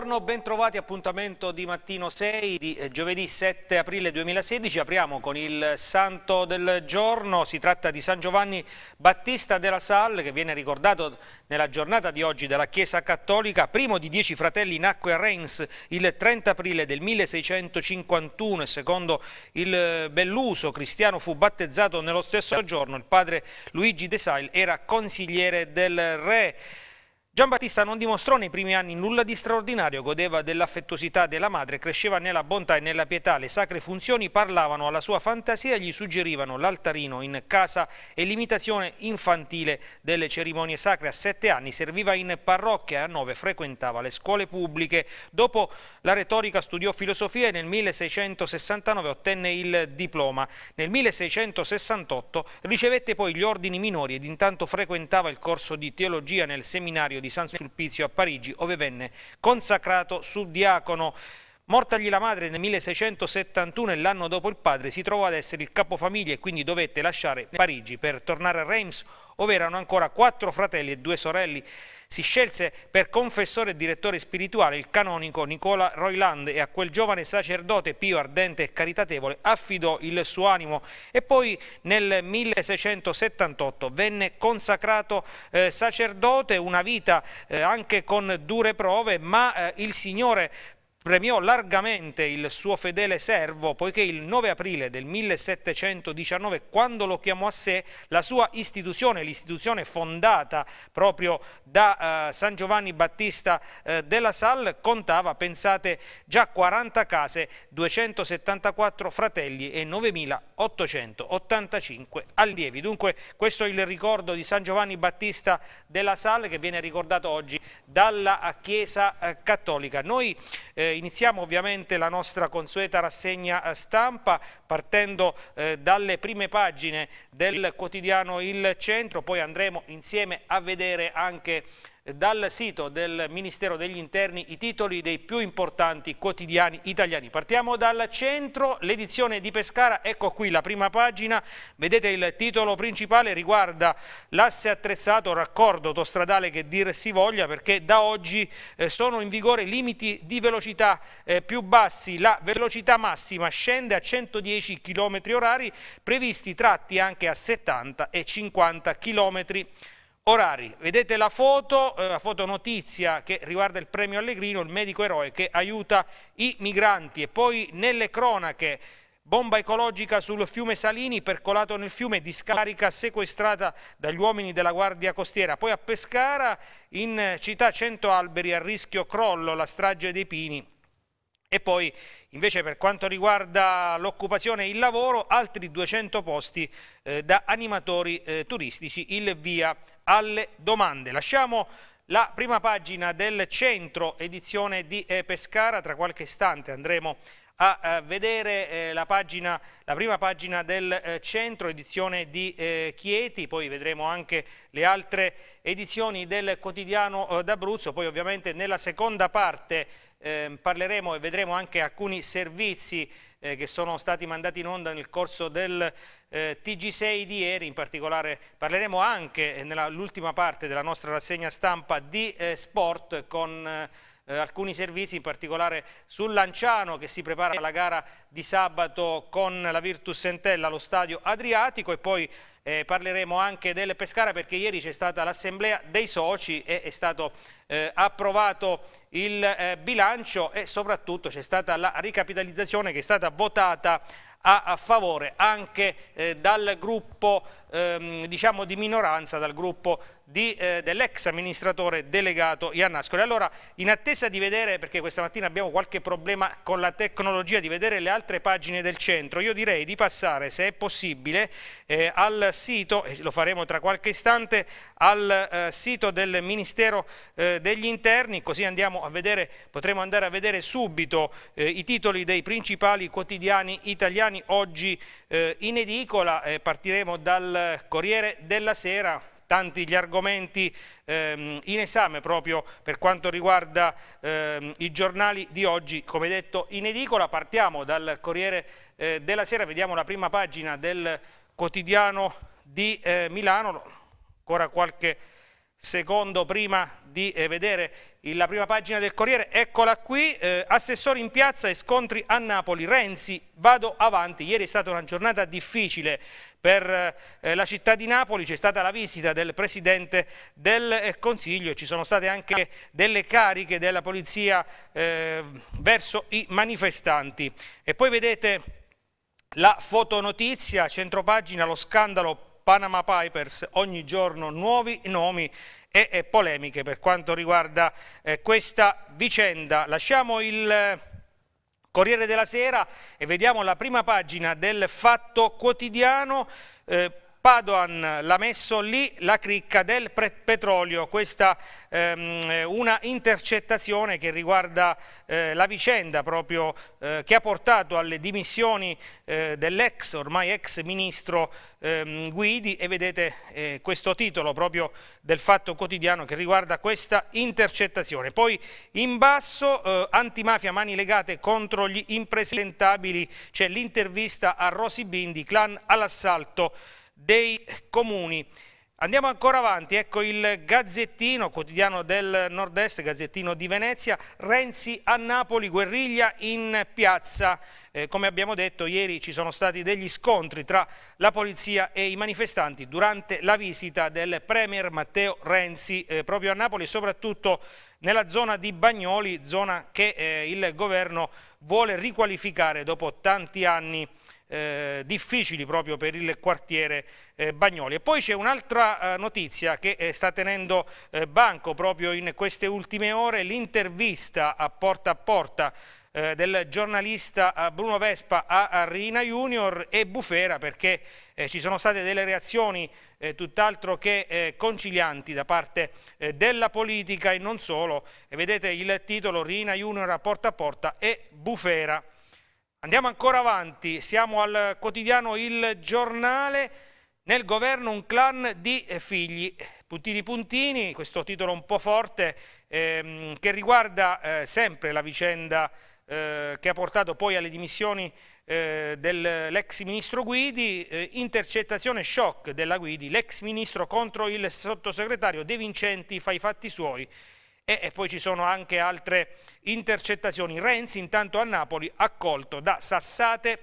Buongiorno, bentrovati appuntamento di mattino 6 di eh, giovedì 7 aprile 2016. Apriamo con il santo del giorno, si tratta di San Giovanni Battista della Salle che viene ricordato nella giornata di oggi dalla Chiesa Cattolica. Primo di dieci fratelli nacque a Reims il 30 aprile del 1651 e secondo il eh, Belluso Cristiano fu battezzato nello stesso giorno. Il padre Luigi De Sail era consigliere del re. Giambattista non dimostrò nei primi anni nulla di straordinario, godeva dell'affettuosità della madre, cresceva nella bontà e nella pietà, le sacre funzioni parlavano alla sua fantasia e gli suggerivano l'altarino in casa e l'imitazione infantile delle cerimonie sacre. A sette anni serviva in parrocchia e a nove frequentava le scuole pubbliche. Dopo la retorica studiò filosofia e nel 1669 ottenne il diploma. Nel 1668 ricevette poi gli ordini minori ed intanto frequentava il corso di teologia nel seminario di di San Sulpizio a Parigi, ove venne consacrato subdiacono. Mortagli la madre nel 1671 e l'anno dopo il padre si trovò ad essere il capofamiglia e quindi dovette lasciare Parigi per tornare a Reims, ove erano ancora quattro fratelli e due sorelle. Si scelse per confessore e direttore spirituale il canonico Nicola Roiland e a quel giovane sacerdote pio ardente e caritatevole affidò il suo animo e poi nel 1678 venne consacrato eh, sacerdote, una vita eh, anche con dure prove, ma eh, il Signore premiò largamente il suo fedele servo, poiché il 9 aprile del 1719, quando lo chiamò a sé, la sua istituzione, l'istituzione fondata proprio da eh, San Giovanni Battista eh, della Salle, contava, pensate, già 40 case, 274 fratelli e 9.885 allievi. Dunque questo è il ricordo di San Giovanni Battista della Salle che viene ricordato oggi dalla Chiesa eh, Cattolica. Noi eh, iniziamo ovviamente la nostra consueta rassegna eh, stampa partendo eh, dalle prime pagine del quotidiano Il Centro, poi andremo insieme a vedere anche dal sito del Ministero degli Interni i titoli dei più importanti quotidiani italiani. Partiamo dal centro, l'edizione di Pescara, ecco qui la prima pagina, vedete il titolo principale riguarda l'asse attrezzato, raccordo autostradale che dir si voglia perché da oggi eh, sono in vigore limiti di velocità eh, più bassi, la velocità massima scende a 110 km orari, previsti tratti anche a 70 e 50 km orari Orari, vedete la foto, eh, la foto notizia che riguarda il premio Allegrino, il medico eroe che aiuta i migranti e poi nelle cronache Bomba ecologica sul fiume Salini, percolato nel fiume, discarica sequestrata dagli uomini della Guardia Costiera. Poi a Pescara, in eh, città Cento Alberi, a rischio crollo, la strage dei Pini e poi invece per quanto riguarda l'occupazione e il lavoro, altri 200 posti eh, da animatori eh, turistici, il via alle domande. Lasciamo la prima pagina del centro edizione di eh, Pescara, tra qualche istante andremo a eh, vedere eh, la, pagina, la, prima pagina del eh, centro, edizione di Chieti, poi vedremo anche le altre edizioni del quotidiano d'Abruzzo, poi ovviamente nella seconda parte eh, parleremo e vedremo anche alcuni servizi eh, che sono stati mandati in onda nel corso del eh, TG6 di ieri, in particolare parleremo anche eh, nell'ultima parte della nostra rassegna stampa di eh, sport con eh, alcuni servizi, in particolare sul Lanciano che si prepara alla gara di sabato con la Virtus Entella allo stadio Adriatico e poi eh, parleremo anche del Pescara perché ieri c'è stata l'assemblea dei soci e è stato eh, approvato il eh, bilancio e soprattutto c'è stata la ricapitalizzazione che è stata votata a, a favore anche eh, dal gruppo ehm, diciamo di minoranza dal gruppo eh, dell'ex amministratore delegato Iannascoli. Allora, in attesa di vedere, perché questa mattina abbiamo qualche problema con la tecnologia, di vedere le altre pagine del centro, io direi di passare, se è possibile, eh, al sito, e lo faremo tra qualche istante, al eh, sito del Ministero eh, degli Interni, così andiamo a vedere, potremo andare a vedere subito eh, i titoli dei principali quotidiani italiani oggi eh, in edicola eh, partiremo dal Corriere della Sera, tanti gli argomenti ehm, in esame proprio per quanto riguarda ehm, i giornali di oggi, come detto in edicola. Partiamo dal Corriere eh, della Sera, vediamo la prima pagina del quotidiano di eh, Milano, ancora qualche secondo prima di eh, vedere la prima pagina del Corriere, eccola qui, eh, assessori in piazza e scontri a Napoli, Renzi, vado avanti, ieri è stata una giornata difficile per eh, la città di Napoli, c'è stata la visita del Presidente del eh, Consiglio ci sono state anche delle cariche della polizia eh, verso i manifestanti. E poi vedete... La fotonotizia, centropagina, lo scandalo Panama Papers, ogni giorno nuovi nomi e, e polemiche per quanto riguarda eh, questa vicenda. Lasciamo il... Eh, Corriere della Sera e vediamo la prima pagina del Fatto Quotidiano. Eh, Padoan l'ha messo lì la cricca del petrolio, questa ehm, una intercettazione che riguarda eh, la vicenda proprio eh, che ha portato alle dimissioni eh, dell'ex, ormai ex ministro ehm, Guidi e vedete eh, questo titolo proprio del Fatto Quotidiano che riguarda questa intercettazione. Poi in basso eh, antimafia mani legate contro gli impresentabili, c'è l'intervista a Rosi Bindi, clan all'assalto dei comuni. Andiamo ancora avanti, ecco il Gazzettino, quotidiano del Nord-Est, Gazzettino di Venezia, Renzi a Napoli, guerriglia in piazza. Eh, come abbiamo detto, ieri ci sono stati degli scontri tra la polizia e i manifestanti durante la visita del Premier Matteo Renzi eh, proprio a Napoli e soprattutto nella zona di Bagnoli, zona che eh, il governo vuole riqualificare dopo tanti anni eh, difficili proprio per il quartiere eh, Bagnoli. E poi c'è un'altra eh, notizia che eh, sta tenendo eh, banco proprio in queste ultime ore, l'intervista a porta a porta eh, del giornalista Bruno Vespa a Rina Junior e Bufera perché ci sono state delle reazioni tutt'altro che concilianti da parte della politica e non solo. vedete il titolo Rina Junior a porta a porta e Bufera. Andiamo ancora avanti, siamo al quotidiano Il Giornale, nel governo un clan di eh, figli, puntini puntini, questo titolo un po' forte ehm, che riguarda eh, sempre la vicenda eh, che ha portato poi alle dimissioni eh, dell'ex ministro Guidi, eh, intercettazione shock della Guidi, l'ex ministro contro il sottosegretario De Vincenti fa i fatti suoi e, e poi ci sono anche altre intercettazioni. Renzi intanto a Napoli accolto da Sassate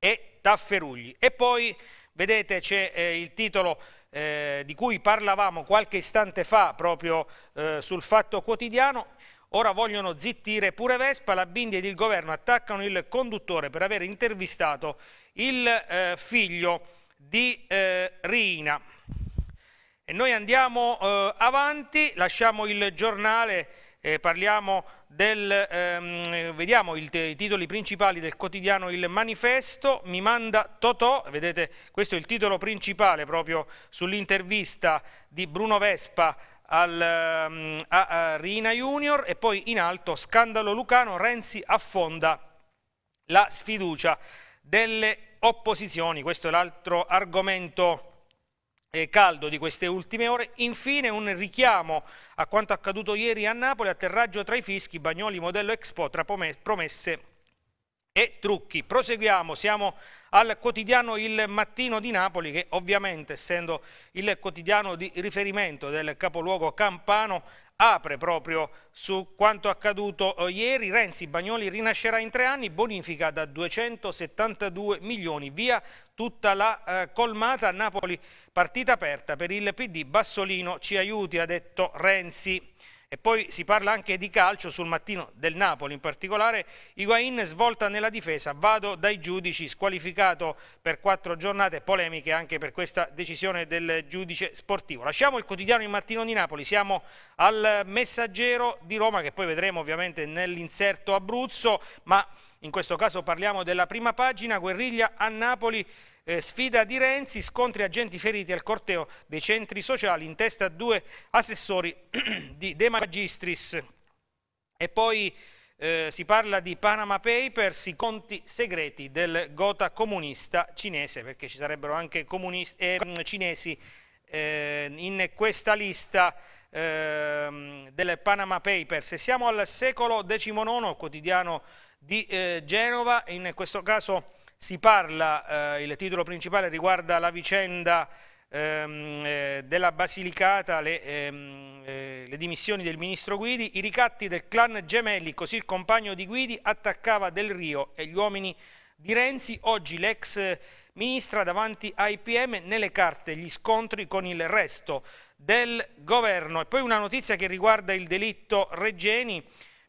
e Tafferugli. E poi vedete c'è eh, il titolo eh, di cui parlavamo qualche istante fa proprio eh, sul Fatto Quotidiano. Ora vogliono zittire pure Vespa, la Bindi ed il governo attaccano il conduttore per aver intervistato il eh, figlio di eh, Rina. E noi andiamo eh, avanti, lasciamo il giornale, eh, parliamo del, ehm, vediamo il, i titoli principali del quotidiano Il Manifesto, mi manda Totò, vedete questo è il titolo principale proprio sull'intervista di Bruno Vespa al, ehm, a, a Rina Junior e poi in alto scandalo lucano, Renzi affonda la sfiducia delle opposizioni, questo è l'altro argomento caldo di queste ultime ore. Infine un richiamo a quanto accaduto ieri a Napoli, atterraggio tra i fischi, Bagnoli modello Expo tra promesse e trucchi. Proseguiamo, siamo al quotidiano Il Mattino di Napoli che ovviamente essendo il quotidiano di riferimento del capoluogo campano apre proprio su quanto accaduto eh, ieri. Renzi Bagnoli rinascerà in tre anni, bonifica da 272 milioni, via tutta la eh, colmata. Napoli partita aperta per il PD, Bassolino ci aiuti, ha detto Renzi. E poi si parla anche di calcio sul mattino del Napoli in particolare, Higuain svolta nella difesa, vado dai giudici, squalificato per quattro giornate, polemiche anche per questa decisione del giudice sportivo. Lasciamo il quotidiano in mattino di Napoli, siamo al messaggero di Roma che poi vedremo ovviamente nell'inserto Abruzzo, ma in questo caso parliamo della prima pagina, guerriglia a Napoli, eh, sfida di Renzi, scontri agenti feriti al corteo dei centri sociali, in testa a due assessori di De Magistris. E poi eh, si parla di Panama Papers, i conti segreti del gota comunista cinese, perché ci sarebbero anche comunisti, eh, mm, cinesi eh, in questa lista ehm, delle Panama Papers. siamo al secolo XIX, quotidiano di eh, Genova, in questo caso si parla, eh, il titolo principale riguarda la vicenda ehm, eh, della Basilicata, le, ehm, eh, le, dimissioni del ministro Guidi, i ricatti del clan Gemelli, così il compagno di Guidi attaccava Del Rio e gli uomini di Renzi, oggi l'ex ministra davanti ai PM, nelle carte gli scontri con il resto del governo. E poi una notizia che riguarda il delitto Reggeni,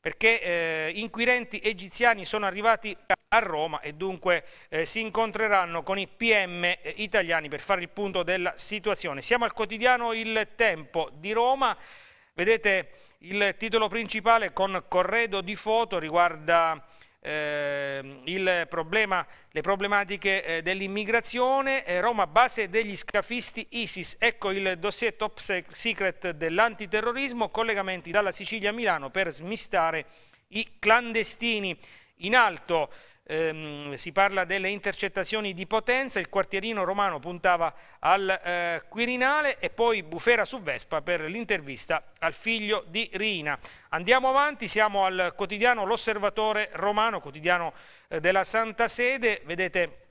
perché eh, inquirenti egiziani sono arrivati a Roma e dunque eh, si incontreranno con i PM eh, italiani per fare il punto della situazione. Siamo al quotidiano Il Tempo di Roma, vedete il titolo principale con corredo di foto riguarda eh, problema, le problematiche eh, dell'immigrazione, eh, Roma base degli scafisti ISIS, ecco il dossier top secret dell'antiterrorismo, collegamenti dalla Sicilia a Milano per smistare i clandestini in alto ehm, si parla delle intercettazioni di Potenza, il quartierino romano puntava al eh, Quirinale e poi Bufera su Vespa per l'intervista al figlio di Rina. Andiamo avanti, siamo al quotidiano L'Osservatore Romano, quotidiano eh, della Santa Sede, vedete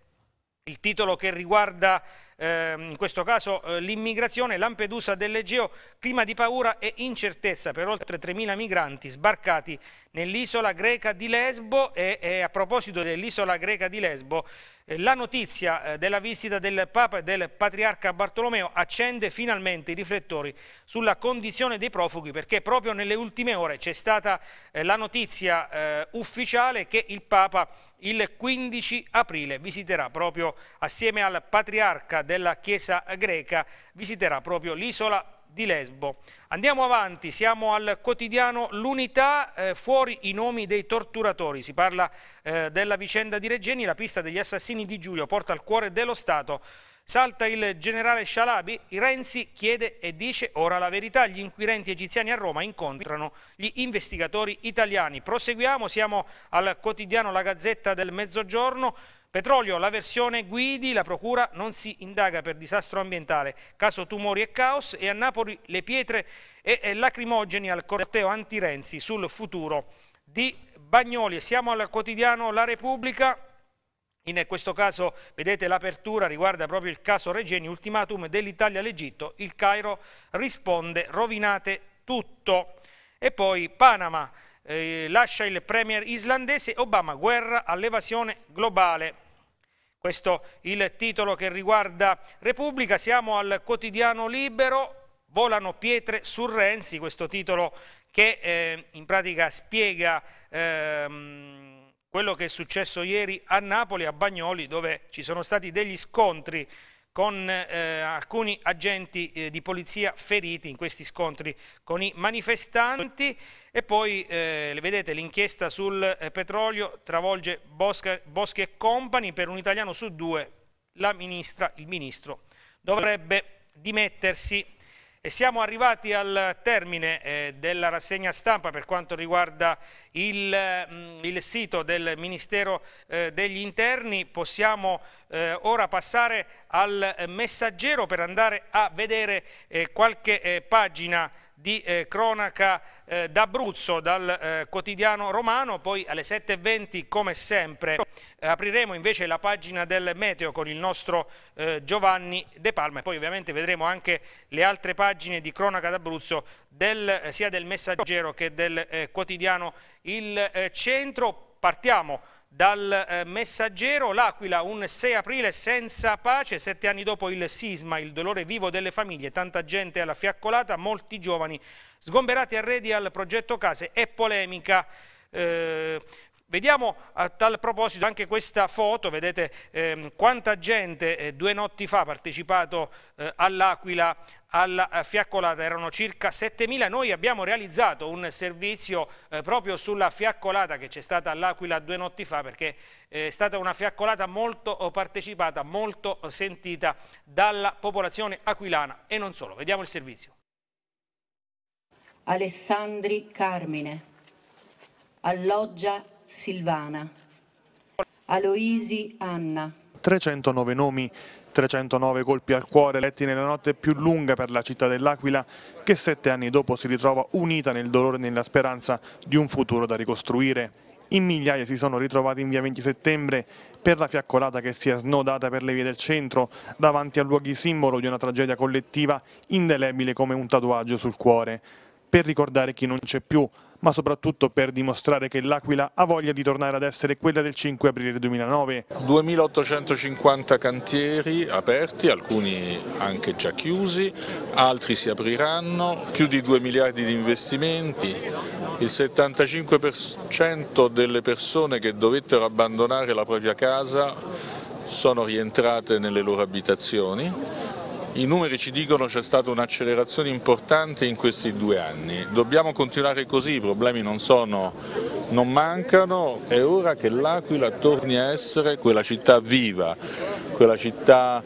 il titolo che riguarda eh, in questo caso eh, l'immigrazione, Lampedusa dell'Egeo, clima di paura e incertezza per oltre 3.000 migranti sbarcati nell'isola greca di Lesbo e, e a proposito dell'isola greca di Lesbo eh, la notizia eh, della visita del Papa e del Patriarca Bartolomeo accende finalmente i riflettori sulla condizione dei profughi perché proprio nelle ultime ore c'è stata eh, la notizia ufficiale che il Papa il 15 aprile visiterà proprio assieme al Patriarca della Chiesa greca visiterà proprio l'isola di Lesbo. Andiamo avanti, siamo al quotidiano L'Unità, eh, fuori i nomi dei torturatori, si parla eh, della vicenda di Regeni, la pista degli assassini di Giulio porta al cuore dello Stato Salta il generale Shalabi, Renzi chiede e dice ora la verità, gli inquirenti egiziani a Roma incontrano gli investigatori italiani. Proseguiamo, siamo al quotidiano La Gazzetta del Mezzogiorno. Petrolio, la versione guidi, la procura non si indaga per disastro ambientale, caso tumori e caos e a Napoli le pietre e lacrimogeni al corteo anti-Renzi sul futuro di Bagnoli. Siamo al quotidiano La Repubblica. In questo caso, vedete, l'apertura riguarda proprio il caso Regeni, ultimatum dell'Italia all'Egitto. Il Cairo risponde rovinate tutto. E poi Panama eh, lascia il premier islandese, Obama guerra all'evasione globale. Questo il titolo che riguarda Repubblica. Siamo al quotidiano libero, volano pietre su Renzi, questo titolo che eh, in pratica spiega... Ehm, quello che è successo ieri a Napoli, a Bagnoli, dove ci sono stati degli scontri con eh, alcuni agenti eh, di polizia feriti in questi scontri con i manifestanti e poi eh, vedete l'inchiesta sul eh, petrolio travolge Bosca, Boschi e Company per un italiano su due la ministra, il ministro dovrebbe dimettersi e siamo arrivati al termine eh, della rassegna stampa per quanto riguarda il, mh, mm, il sito del Ministero eh, degli Interni. Possiamo eh, ora passare al messaggero per andare a vedere eh, qualche eh, pagina di eh, cronaca d'Abruzzo dal quotidiano romano, poi alle 7.20 come sempre. Eh, apriremo invece la pagina del meteo con il nostro eh, Giovanni De Palma e poi ovviamente vedremo anche le altre pagine di cronaca d'Abruzzo eh, sia del messaggero che del eh, quotidiano Il eh, Centro. Partiamo dal eh, messaggero L'Aquila un 6 aprile senza pace, sette anni dopo il sisma, il dolore vivo delle famiglie, tanta gente alla fiaccolata, molti giovani sgomberati arredi al progetto case e polemica eh, Vediamo a tal proposito anche questa foto, vedete ehm, quanta gente eh, due notti fa ha partecipato eh, all'Aquila alla fiaccolata, erano circa 7.000, noi abbiamo realizzato un servizio eh, proprio sulla fiaccolata che c'è stata all'Aquila due notti fa perché eh, è stata una fiaccolata molto eh, partecipata, molto eh, sentita dalla popolazione aquilana e non solo, vediamo il servizio. Alessandri Carmine, alloggia Silvana. Aloisi Anna. 309 nomi 309 colpi al cuore letti nella notte più lunga per la città dell'Aquila che sette anni dopo si ritrova unita nel dolore e nella speranza di un futuro da ricostruire. In migliaia si sono ritrovati in via 20 settembre per la fiaccolata che si è snodata per le vie del centro davanti a luoghi simbolo di una tragedia collettiva indelebile come un tatuaggio sul cuore. Per ricordare chi non c'è più, ma soprattutto per dimostrare che l'Aquila ha voglia di tornare ad essere quella del 5 aprile 2009. 2850 cantieri aperti, alcuni anche già chiusi, altri si apriranno, più di 2 miliardi di investimenti, il 75% delle persone che dovettero abbandonare la propria casa sono rientrate nelle loro abitazioni i numeri ci dicono c'è stata un'accelerazione importante in questi due anni, dobbiamo continuare così, i problemi non, sono, non mancano, è ora che l'Aquila torni a essere quella città viva, quella città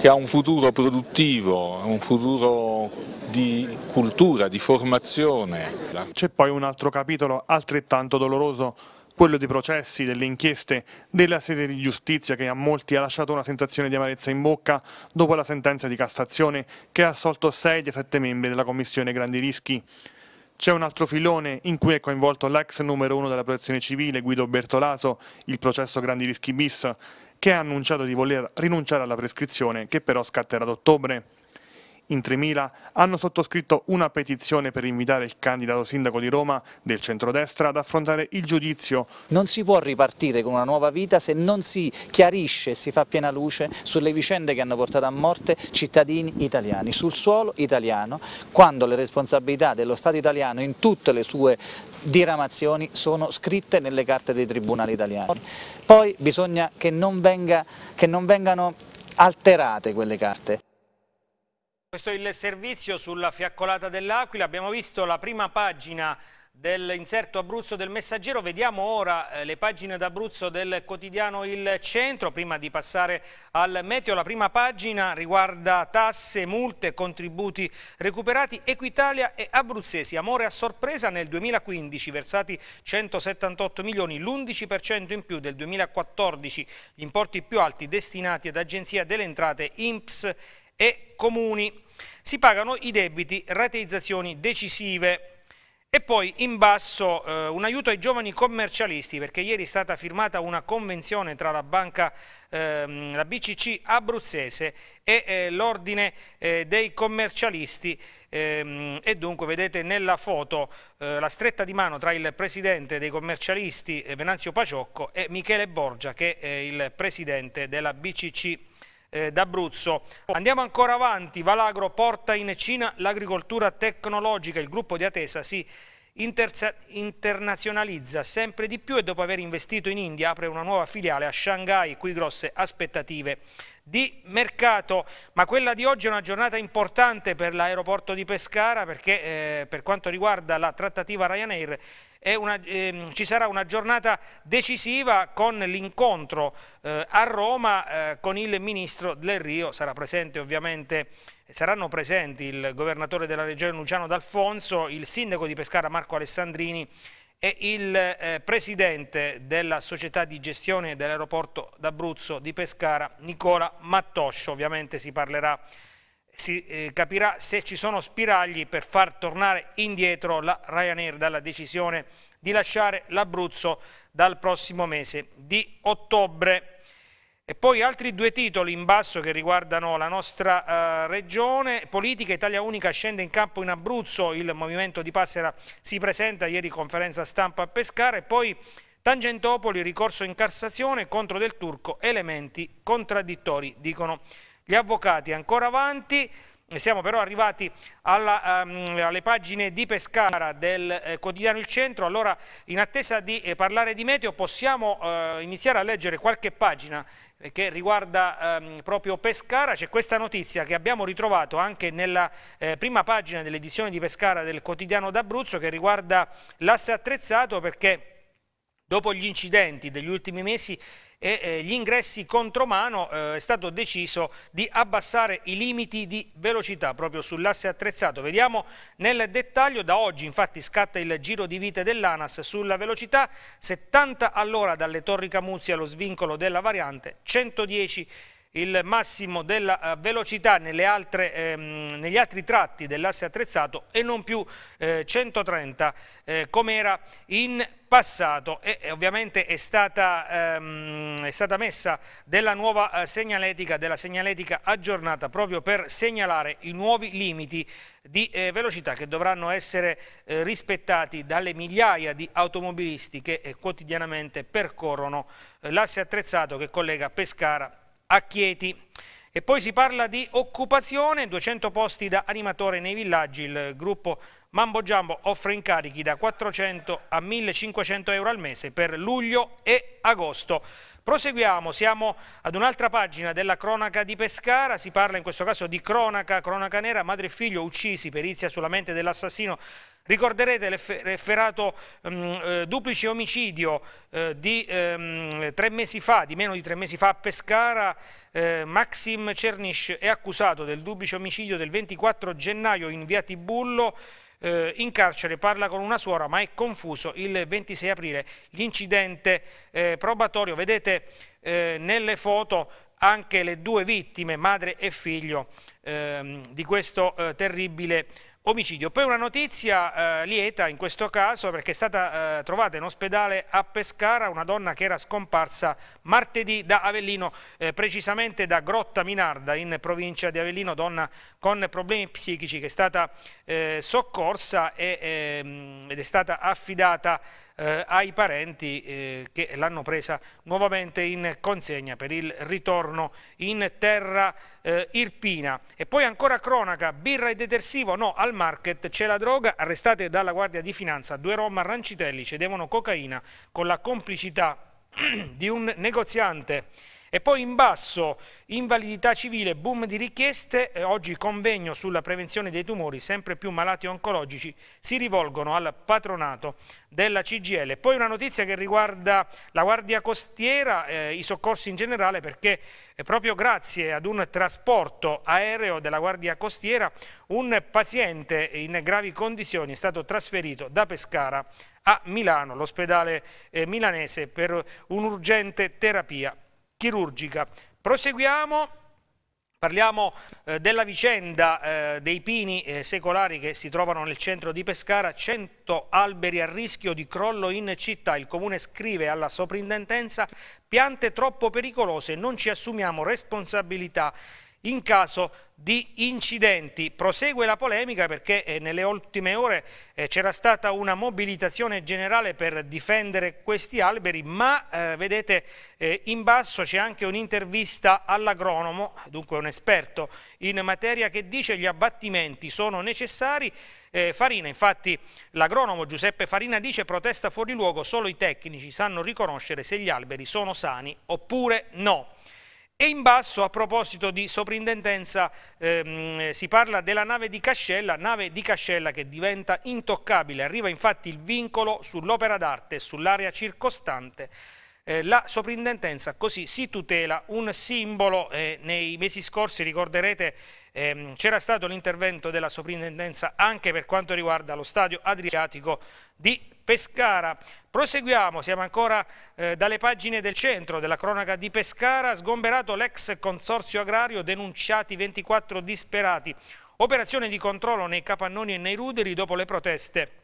che ha un futuro produttivo, un futuro di cultura, di formazione. C'è poi un altro capitolo altrettanto doloroso quello dei processi, delle inchieste, della sede di giustizia che a molti ha lasciato una sensazione di amarezza in bocca dopo la sentenza di Cassazione che ha assolto 6 dei 7 membri della Commissione Grandi Rischi. C'è un altro filone in cui è coinvolto l'ex numero uno della protezione civile Guido Bertolaso, il processo Grandi Rischi bis, che ha annunciato di voler rinunciare alla prescrizione che però scatterà ad ottobre in 3.000 hanno sottoscritto una petizione per invitare il candidato sindaco di Roma del centrodestra ad affrontare il giudizio. Non si può ripartire con una nuova vita se non si chiarisce e si fa piena luce sulle vicende che hanno portato a morte cittadini italiani, sul suolo italiano, quando le responsabilità dello Stato italiano in tutte le sue diramazioni sono scritte nelle carte dei tribunali italiani. Poi bisogna che non, venga, che non vengano alterate quelle carte. Questo è il servizio sulla fiaccolata dell'Aquila, abbiamo visto la prima pagina dell'inserto Abruzzo del Messaggero, vediamo ora eh, le pagine d'Abruzzo del quotidiano Il Centro, prima di passare al meteo, la prima pagina riguarda tasse, multe, contributi recuperati, Equitalia e Abruzzesi, amore a sorpresa nel 2015, versati 178 milioni, l'11% in più del 2014, gli importi più alti destinati ad Agenzia delle Entrate, INPS e Comuni si pagano i debiti, rateizzazioni decisive. E poi in basso eh, un aiuto ai giovani commercialisti, perché ieri è stata firmata una convenzione tra la banca, ehm, la BCC abruzzese e eh, l'ordine eh, dei commercialisti. Ehm, e dunque vedete nella foto eh, la stretta di mano tra il presidente dei commercialisti eh, Venanzio Paciocco e Michele Borgia, che è eh, il presidente della BCC abruzzese eh, d'Abruzzo. Andiamo ancora avanti, Valagro porta in Cina l'agricoltura tecnologica, il gruppo di Atesa si internazionalizza sempre di più e dopo aver investito in India apre una nuova filiale a Shanghai, qui grosse aspettative di mercato, ma quella di oggi è una giornata importante per l'aeroporto di Pescara perché eh, per quanto riguarda la trattativa Ryanair una, ehm, ci sarà una giornata decisiva con l'incontro eh, a Roma eh, con il ministro Del Rio, sarà presente ovviamente saranno presenti il governatore della regione Luciano D'Alfonso, il sindaco di Pescara Marco Alessandrini e il eh, presidente della società di gestione dell'aeroporto d'Abruzzo di Pescara Nicola Mattoscio. Ovviamente si parlerà si eh, capirà se ci sono spiragli per far tornare indietro la Ryanair dalla decisione di lasciare l'Abruzzo dal prossimo mese di ottobre. E poi altri due titoli in basso che riguardano la nostra eh, regione, politica Italia Unica scende in campo in Abruzzo, il movimento di Passera si presenta ieri conferenza stampa a Pescara e poi Tangentopoli ricorso in Cassazione contro del Turco, elementi contraddittori dicono gli avvocati ancora avanti, siamo però arrivati alla, um, alle pagine di Pescara del eh, quotidiano Il Centro, allora in attesa di eh, parlare di meteo possiamo eh, iniziare a leggere qualche pagina eh, che riguarda ehm, proprio Pescara, c'è questa notizia che abbiamo ritrovato anche nella eh, prima pagina dell'edizione di Pescara del quotidiano d'Abruzzo che riguarda l'asse attrezzato perché dopo gli incidenti degli ultimi mesi e eh, gli ingressi contromano eh, è stato deciso di abbassare i limiti di velocità proprio sull'asse attrezzato. Vediamo nel dettaglio, da oggi infatti scatta il giro di vite dell'ANAS sulla velocità 70 all'ora dalle Torri Camuzzi allo svincolo della variante, 110 km il massimo della eh, velocità altre, ehm, negli altri tratti dell'asse attrezzato e non più eh, 130 eh, come era in passato e, ovviamente è stata, ehm, è stata, messa della nuova eh, segnaletica, della segnaletica aggiornata proprio per segnalare i nuovi limiti di eh, velocità che dovranno essere rispettati dalle migliaia di automobilisti che quotidianamente percorrono l'asse attrezzato che collega Pescara a Chieti. E poi si parla di occupazione, 200 posti da animatore nei villaggi, il gruppo Mambo Giambo offre incarichi da 400 a 1500 euro al mese per luglio e agosto. Proseguiamo, siamo ad un'altra pagina della cronaca di Pescara, si parla in questo caso di cronaca, cronaca nera, madre e figlio uccisi, perizia sulla mente dell'assassino Ricorderete l'efferato um, duplice omicidio eh, di ehm, tre mesi fa, di meno di tre mesi fa a Pescara, eh, Maxim Cernish è accusato del duplice omicidio del 24 gennaio in via Tibullo, eh, in carcere, parla con una suora ma è confuso il 26 aprile l'incidente eh, probatorio. Vedete nelle foto anche le due vittime, madre e figlio, ehm, di questo terribile omicidio omicidio. Poi una notizia eh, lieta in questo caso perché è stata eh, trovata in ospedale a Pescara una donna che era scomparsa martedì da Avellino, eh, precisamente da Grotta Minarda in provincia di Avellino, donna con problemi psichici che è stata eh, soccorsa e, ehm, ed è stata affidata a eh, ai parenti eh, che l'hanno presa nuovamente in consegna per il ritorno in terra eh, irpina. E poi ancora cronaca, birra e detersivo, no, al market c'è la droga, arrestate dalla Guardia di Finanza, due Roma Rancitelli cedevano cocaina con la complicità di un negoziante e poi in basso, invalidità civile, boom di richieste, oggi convegno sulla prevenzione dei tumori, sempre più malati oncologici si rivolgono al patronato della CGL. Poi una notizia che riguarda la Guardia Costiera, eh, i soccorsi in generale, perché proprio grazie ad un trasporto aereo della Guardia Costiera un paziente in gravi condizioni è stato trasferito da Pescara a Milano, l'ospedale eh, milanese, per un'urgente terapia chirurgica. Proseguiamo, parliamo eh, della vicenda eh, dei pini eh, secolari che si trovano nel centro di Pescara, 100 alberi a rischio di crollo in città, il comune scrive alla soprintendenza piante troppo pericolose, non ci assumiamo responsabilità in caso di incidenti. Prosegue la polemica perché eh, nelle ultime ore eh, c'era stata una mobilitazione generale per difendere questi alberi, ma eh, vedete in basso c'è anche un'intervista all'agronomo, dunque un esperto in materia, che dice che gli abbattimenti sono necessari. Farina, infatti l'agronomo Giuseppe Farina dice protesta fuori luogo, solo i tecnici sanno riconoscere se gli alberi sono sani oppure no. E in basso, a proposito di soprintendenza, ehm, si parla della nave di Cascella, nave di Cascella che diventa intoccabile, arriva infatti il vincolo sull'opera d'arte e sull'area circostante. Eh, la soprintendenza così si tutela un simbolo, eh, nei mesi scorsi ricorderete ehm, c'era stato l'intervento della soprintendenza anche per quanto riguarda lo stadio Adriatico di Pescara. Proseguiamo, siamo ancora eh, dalle pagine del centro della cronaca di Pescara, sgomberato l'ex consorzio agrario, denunciati 24 disperati. Operazione di controllo nei capannoni e nei ruderi dopo le proteste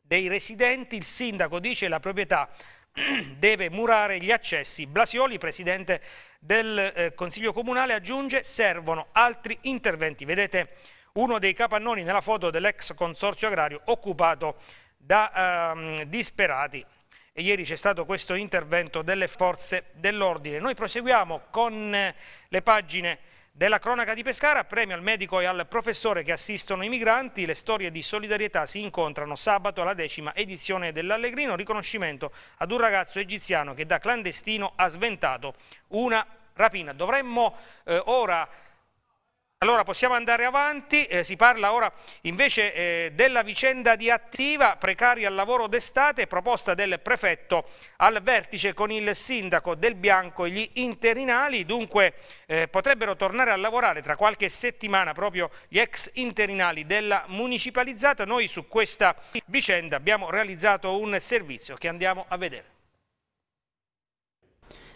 dei residenti. Il sindaco dice la proprietà deve murare gli accessi. Blasioli, presidente del eh, Consiglio Comunale, aggiunge servono altri interventi. Vedete uno dei capannoni nella foto dell'ex consorzio agrario occupato da ehm, disperati. E ieri c'è stato questo intervento delle forze dell'ordine. Noi proseguiamo con eh, le pagine della cronaca di Pescara, premio al medico e al professore che assistono i migranti, le storie di solidarietà si incontrano sabato alla decima edizione dell'Allegrino, riconoscimento ad un ragazzo egiziano che da clandestino ha sventato una rapina. Dovremmo eh, ora allora possiamo andare avanti, eh, si parla ora invece eh, della vicenda di attiva, precaria al lavoro d'estate, proposta del prefetto al vertice con il sindaco del Bianco e gli interinali, dunque eh, potrebbero tornare a lavorare tra qualche settimana proprio gli ex interinali della municipalizzata, noi su questa vicenda abbiamo realizzato un servizio che andiamo a vedere.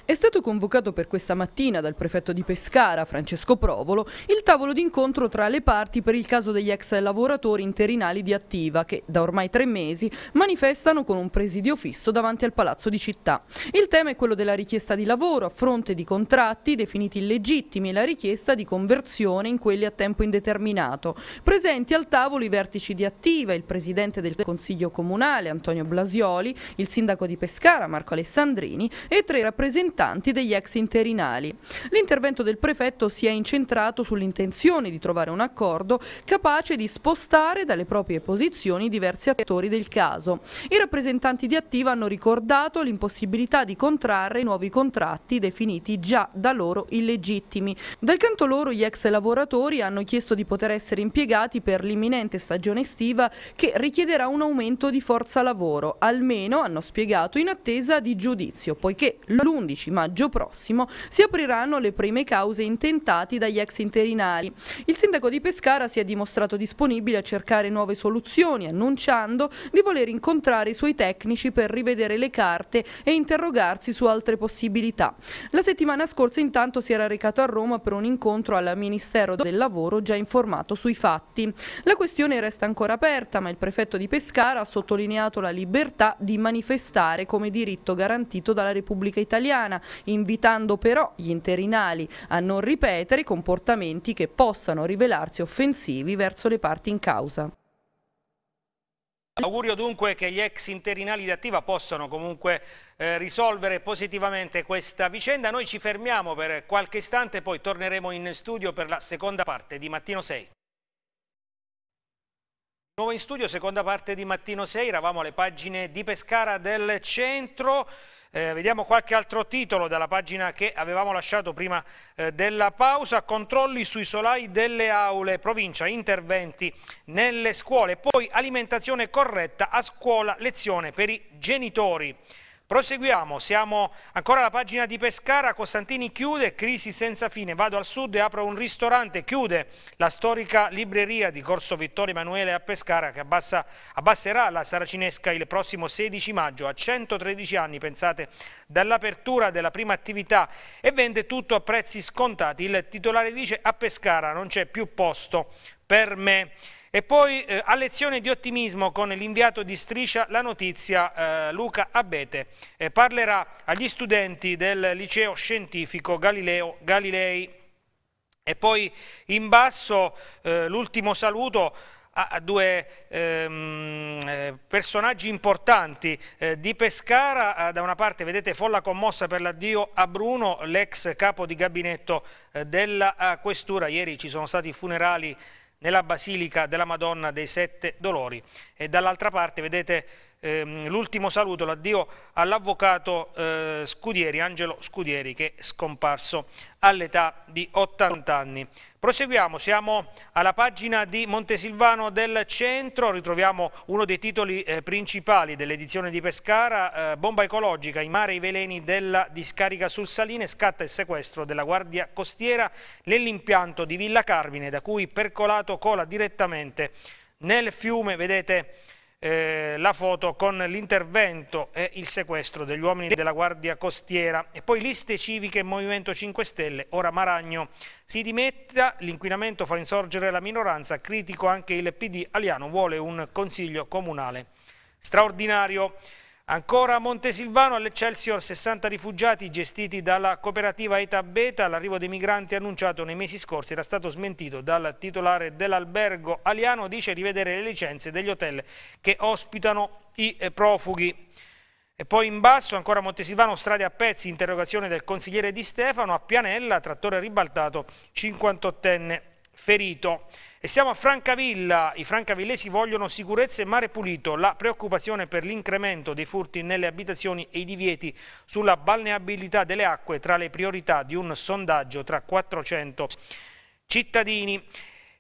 È stato convocato per questa mattina dal prefetto di Pescara, Francesco Provolo, il tavolo d'incontro tra le parti per il caso degli ex lavoratori interinali di Attiva che, da ormai tre mesi, manifestano con un presidio fisso davanti al Palazzo di Città. Il tema è quello della richiesta di lavoro a fronte di contratti definiti illegittimi e la richiesta di conversione in quelli a tempo indeterminato. Presenti al tavolo i vertici di Attiva, il presidente del Consiglio Comunale, Antonio Blasioli, il sindaco di Pescara, Marco Alessandrini, e tre rappresentanti rappresentanti degli ex interinali. L'intervento del prefetto si è incentrato sull'intenzione di trovare un accordo capace di spostare dalle proprie posizioni diversi attori del caso. I rappresentanti di Attiva hanno ricordato l'impossibilità di contrarre nuovi contratti definiti già da loro illegittimi. Dal canto loro gli ex lavoratori hanno chiesto di poter essere impiegati per l'imminente stagione estiva che richiederà un aumento di forza lavoro, almeno hanno spiegato in attesa di giudizio, poiché l'11 15 maggio prossimo si apriranno le prime cause intentati dagli ex interinali. Il sindaco di Pescara si è dimostrato disponibile a cercare nuove soluzioni, annunciando di voler incontrare i suoi tecnici per rivedere le carte e interrogarsi su altre possibilità. La settimana scorsa intanto si era recato a Roma per un incontro al Ministero del Lavoro già informato sui fatti. La questione resta ancora aperta, ma il prefetto di Pescara ha sottolineato la libertà di manifestare come diritto garantito dalla Repubblica Italiana settimana, invitando però gli interinali a non ripetere comportamenti che possano rivelarsi offensivi verso le parti in causa. Augurio dunque che gli ex interinali di Attiva possano comunque eh, risolvere positivamente questa vicenda. Noi ci fermiamo per qualche istante, poi torneremo in studio per la seconda parte di Mattino 6. Nuovo in studio, seconda parte di Mattino 6, eravamo alle pagine di Pescara del Centro. Eh, vediamo qualche altro titolo dalla pagina che avevamo lasciato prima eh, della pausa. Controlli sui solai delle aule, provincia, interventi nelle scuole. Poi alimentazione corretta a scuola, lezione per i genitori. Proseguiamo, siamo ancora alla pagina di Pescara, Costantini chiude, crisi senza fine, vado al sud e apro un ristorante, chiude la storica libreria di Corso Vittorio Emanuele a Pescara che abbassa, abbasserà la Saracinesca il prossimo 16 maggio a 113 anni, pensate, dall'apertura della prima attività e vende tutto a prezzi scontati. Il titolare dice a Pescara non c'è più posto per me. E poi eh, a lezione di ottimismo con l'inviato di Striscia la notizia eh, Luca Abete eh, parlerà agli studenti del liceo scientifico Galileo Galilei. E poi in basso eh, l'ultimo saluto a due ehm, eh, personaggi importanti eh, di Pescara, eh, da una parte vedete folla commossa per l'addio a Bruno, l'ex capo di gabinetto eh, della questura, ieri ci sono stati i funerali nella Basilica della Madonna dei Sette Dolori e dall'altra parte vedete ehm, l'ultimo saluto, l'addio all'avvocato eh, Scudieri, Angelo Scudieri, che è scomparso all'età di 80 anni. Proseguiamo, siamo alla pagina di Montesilvano del Centro, ritroviamo uno dei titoli eh, principali dell'edizione di Pescara, eh, bomba ecologica, in mare i veleni della discarica sul Saline, scatta il sequestro della Guardia Costiera nell'impianto di Villa Carmine, da cui percolato cola direttamente nel fiume, vedete eh, la foto con l'intervento e il sequestro degli uomini della Guardia Costiera e poi liste civiche e Movimento 5 Stelle, ora Maragno si dimetta, l'inquinamento fa insorgere la minoranza, critico anche il PD, Aliano vuole un consiglio comunale straordinario. Ancora a Montesilvano, all'Excelsior, 60 rifugiati gestiti dalla cooperativa Eta Beta. L'arrivo dei migranti annunciato nei mesi scorsi era stato smentito dal titolare dell'albergo Aliano, dice rivedere le licenze degli hotel che ospitano i eh, profughi. E poi in basso, ancora a Montesilvano, strade a pezzi, interrogazione del consigliere Di Stefano, a Pianella, trattore ribaltato, 58enne ferito. E siamo a Francavilla, i francavillesi vogliono sicurezza e mare pulito, la preoccupazione per l'incremento dei furti nelle abitazioni e i divieti sulla balneabilità delle acque tra le priorità di un sondaggio tra 400 cittadini.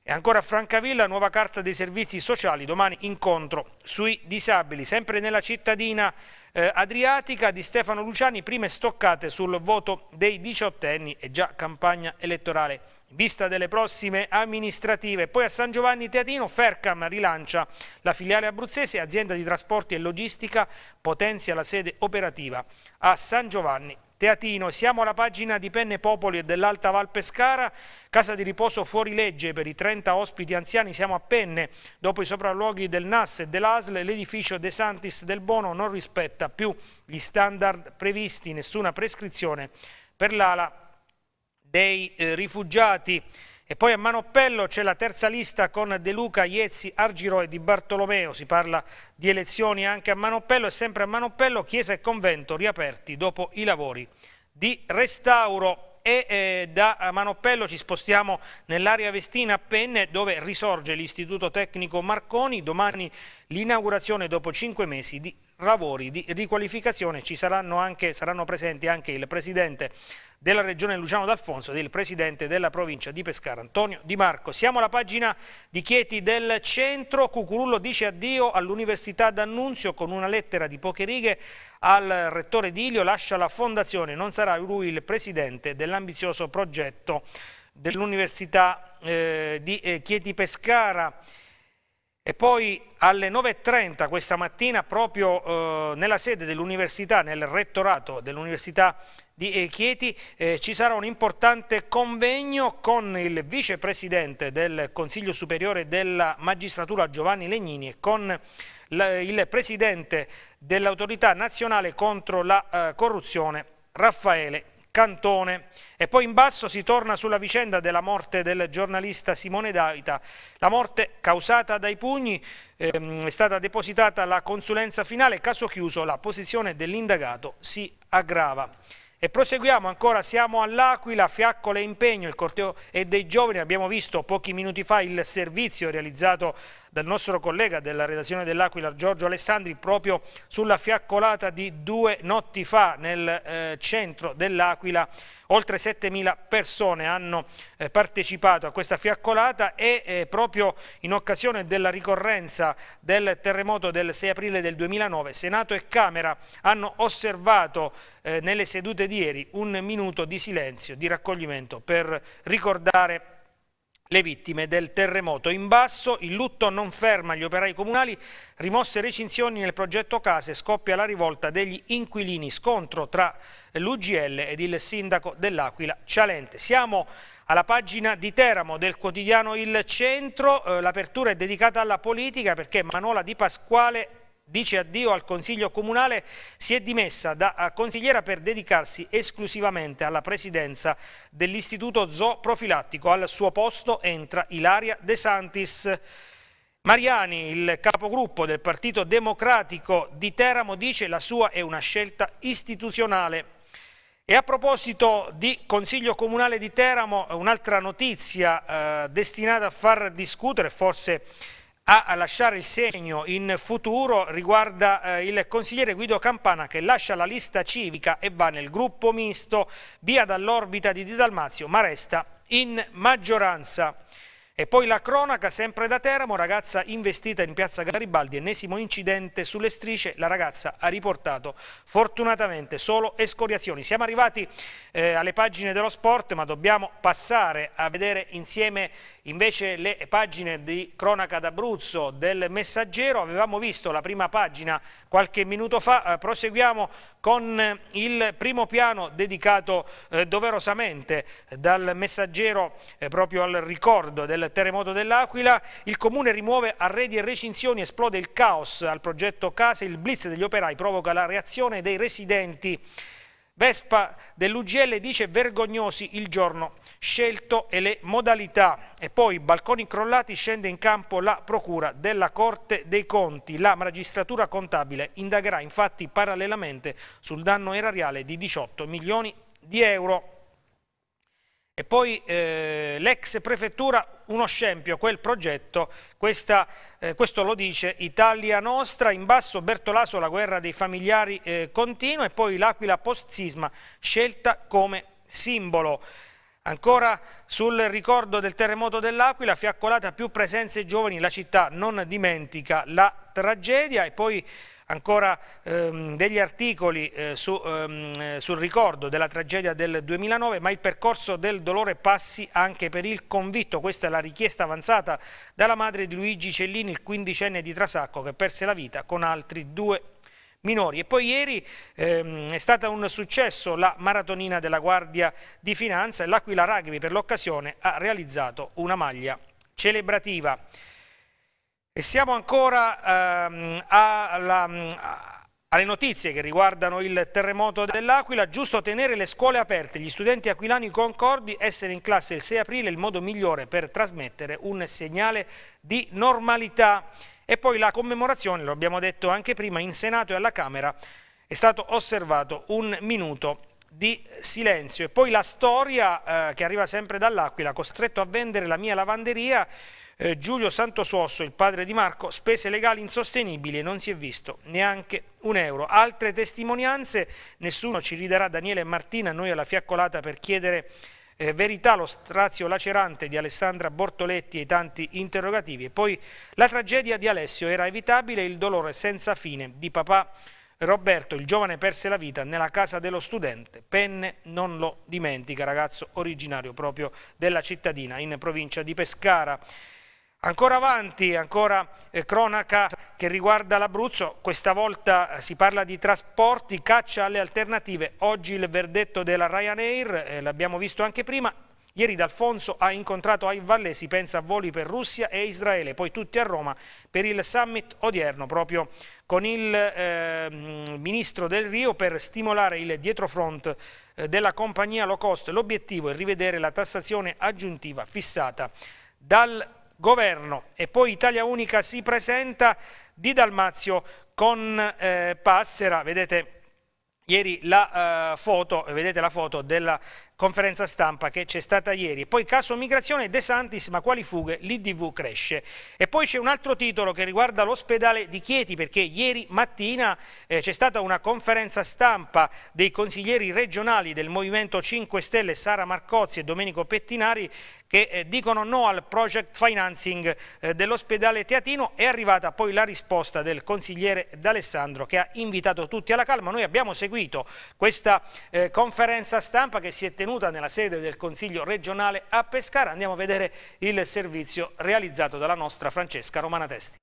E ancora a Francavilla, nuova carta dei servizi sociali, domani incontro sui disabili. Sempre nella cittadina eh, adriatica di Stefano Luciani, prime stoccate sul voto dei diciottenni e già campagna elettorale vista delle prossime amministrative. Poi a San Giovanni Teatino Fercam rilancia la filiale abruzzese, azienda di trasporti e logistica potenzia la sede operativa a San Giovanni Teatino. Siamo alla pagina di Penne Popoli e dell'Alta Val Pescara, casa di riposo fuori legge per i 30 ospiti anziani. Siamo a Penne, dopo i sopralluoghi del NAS e dell'ASL, l'edificio De Santis del Bono non rispetta più gli standard previsti, nessuna prescrizione per l'ala dei eh, rifugiati. E poi a Manoppello c'è la terza lista con De Luca, Iezzi, Argiro e Di Bartolomeo. Si parla di elezioni anche a Manoppello e sempre a Manoppello, chiesa e convento riaperti dopo i lavori di restauro e eh, da Manoppello ci spostiamo nell'area Vestina a Penne dove risorge l'Istituto Tecnico Marconi, domani l'inaugurazione dopo cinque mesi di lavori di riqualificazione, ci saranno, anche, saranno presenti anche il Presidente della Regione Luciano D'Alfonso e del Presidente della Provincia di Pescara, Antonio Di Marco. Siamo alla pagina di Chieti del Centro. Cucurullo dice addio all'Università d'Annunzio con una lettera di poche righe al Rettore Dilio. Lascia la fondazione, non sarà lui il Presidente dell'ambizioso progetto dell'Università eh, di eh, Chieti Pescara. E poi alle 9.30 questa mattina proprio eh, nella sede dell'Università, nel rettorato dell'Università di Chieti eh, ci sarà un importante convegno con il vicepresidente del Consiglio Superiore della Magistratura Giovanni Legnini e con il presidente dell'autorità nazionale contro la eh, corruzione Raffaele Cantone. E poi in basso si torna sulla vicenda della morte del giornalista Simone Daita. La morte causata dai pugni ehm, è stata depositata la consulenza finale, caso chiuso, la posizione dell'indagato si aggrava. E proseguiamo ancora, siamo all'Aquila, Fiaccola e Impegno, il corteo è dei giovani, abbiamo visto pochi minuti fa il servizio realizzato dal nostro collega della redazione dell'Aquila Giorgio Alessandri proprio sulla fiaccolata di due notti fa nel eh, centro dell'Aquila Oltre 7.000 persone hanno eh, partecipato a questa fiaccolata e eh, proprio in occasione della ricorrenza del terremoto del 6 aprile del 2009, Senato e Camera hanno osservato eh, nelle sedute di ieri un minuto di silenzio, di raccoglimento per ricordare le vittime del terremoto. In basso il lutto non ferma gli operai comunali, rimosse recinzioni nel progetto case, scoppia la rivolta degli inquilini, scontro tra l'UGL ed il sindaco dell'Aquila Cialente. Siamo alla pagina di Teramo del quotidiano Il Centro, eh, l'apertura è dedicata alla politica perché Manola Di Pasquale dice addio al Consiglio Comunale, si è dimessa da eh, consigliera per dedicarsi esclusivamente alla presidenza dell'Istituto Zooprofilattico. Al suo posto entra Ilaria De Santis. Mariani, il capogruppo del Partito Democratico di Teramo, dice la sua è una scelta istituzionale. E a proposito di Consiglio Comunale di Teramo, un'altra notizia eh, destinata a far discutere, forse a lasciare il segno in futuro riguarda eh, il consigliere Guido Campana che lascia la lista civica e va nel gruppo misto via dall'orbita di Di Dalmazio ma resta in maggioranza. E poi la cronaca sempre da Teramo, ragazza investita in piazza Garibaldi, ennesimo incidente sulle strisce, la ragazza ha riportato fortunatamente solo escoriazioni. Siamo arrivati eh, alle pagine dello sport ma dobbiamo passare a vedere insieme invece le pagine di cronaca d'Abruzzo del Messaggero, avevamo visto la prima pagina qualche minuto fa, eh, proseguiamo con eh, il primo piano dedicato eh, doverosamente dal Messaggero eh, proprio al ricordo del terremoto dell'Aquila, il comune rimuove arredi e recinzioni, esplode il caos al progetto Case, il blitz degli operai provoca la reazione dei residenti. Vespa dell'UGL dice vergognosi il giorno scelto e le modalità. E poi balconi crollati scende in campo la procura della Corte dei Conti. La magistratura contabile indagherà infatti parallelamente sul danno erariale di 18 milioni di euro. E poi eh, l'ex prefettura, uno scempio, quel progetto, questa, eh, questo lo dice Italia Nostra, in basso Bertolaso la guerra dei familiari eh, continua e poi l'Aquila post-sisma scelta come simbolo. Ancora sul ricordo del terremoto dell'Aquila, fiaccolata più presenze giovani, la città non dimentica la tragedia e poi ancora ehm, degli articoli eh, su, ehm, sul ricordo della tragedia del 2009, ma il percorso del dolore passi anche per il convitto. Questa è la richiesta avanzata dalla madre di Luigi Cellini, il quindicenne di Trasacco, che perse la vita con altri due minori. E poi ieri ehm, è stata un successo la maratonina della Guardia di Finanza e l'Aquila Rugby per l'occasione ha realizzato una maglia celebrativa. E siamo ancora ehm, alla, alle notizie che riguardano il terremoto dell'Aquila, giusto tenere le scuole aperte, gli studenti aquilani concordi, essere in classe il 6 aprile è il modo migliore per trasmettere un segnale di normalità. E poi la commemorazione, lo abbiamo detto anche prima, in Senato e alla Camera è stato osservato un minuto di silenzio. E poi la storia eh, che arriva sempre dall'Aquila, costretto a vendere la mia lavanderia, eh, Giulio Santosuosso, il padre di Marco, spese legali insostenibili e non si è visto neanche un euro. Altre testimonianze, nessuno ci ridarà Daniele e Martina, noi alla fiaccolata per chiedere eh, verità lo strazio lacerante di Alessandra Bortoletti e i tanti interrogativi. E poi la tragedia di Alessio era evitabile, il dolore senza fine di papà Roberto, il giovane perse la vita nella casa dello studente. Penne non lo dimentica, ragazzo originario proprio della cittadina in provincia di Pescara. Ancora avanti, ancora eh, cronaca che riguarda l'Abruzzo, questa volta eh, si parla di trasporti, caccia alle alternative. Oggi il verdetto della Ryanair, eh, l'abbiamo visto anche prima, ieri D'Alfonso ha incontrato ai Vallesi, pensa a voli per Russia e Israele, poi tutti a Roma per il summit odierno proprio con il eh, ministro del Rio per stimolare il dietrofront eh, della compagnia low cost. L'obiettivo è rivedere la tassazione aggiuntiva fissata dal governo e poi Italia Unica si presenta di Dalmazio con eh, Passera, vedete ieri la, eh, foto, vedete la foto della conferenza stampa che c'è stata ieri, poi caso migrazione De Santis ma quali fughe, l'IDV cresce e poi c'è un altro titolo che riguarda l'ospedale di Chieti perché ieri mattina eh, c'è stata una conferenza stampa dei consiglieri regionali del Movimento 5 Stelle Sara Marcozzi e Domenico Pettinari che eh, dicono no al project financing eh, dell'ospedale Teatino, è arrivata poi la risposta del consigliere D'Alessandro che ha invitato tutti alla calma. Noi abbiamo seguito questa eh, conferenza stampa che si è tenuta nella sede del Consiglio regionale a Pescara. Andiamo a vedere il servizio realizzato dalla nostra Francesca Romanatesti.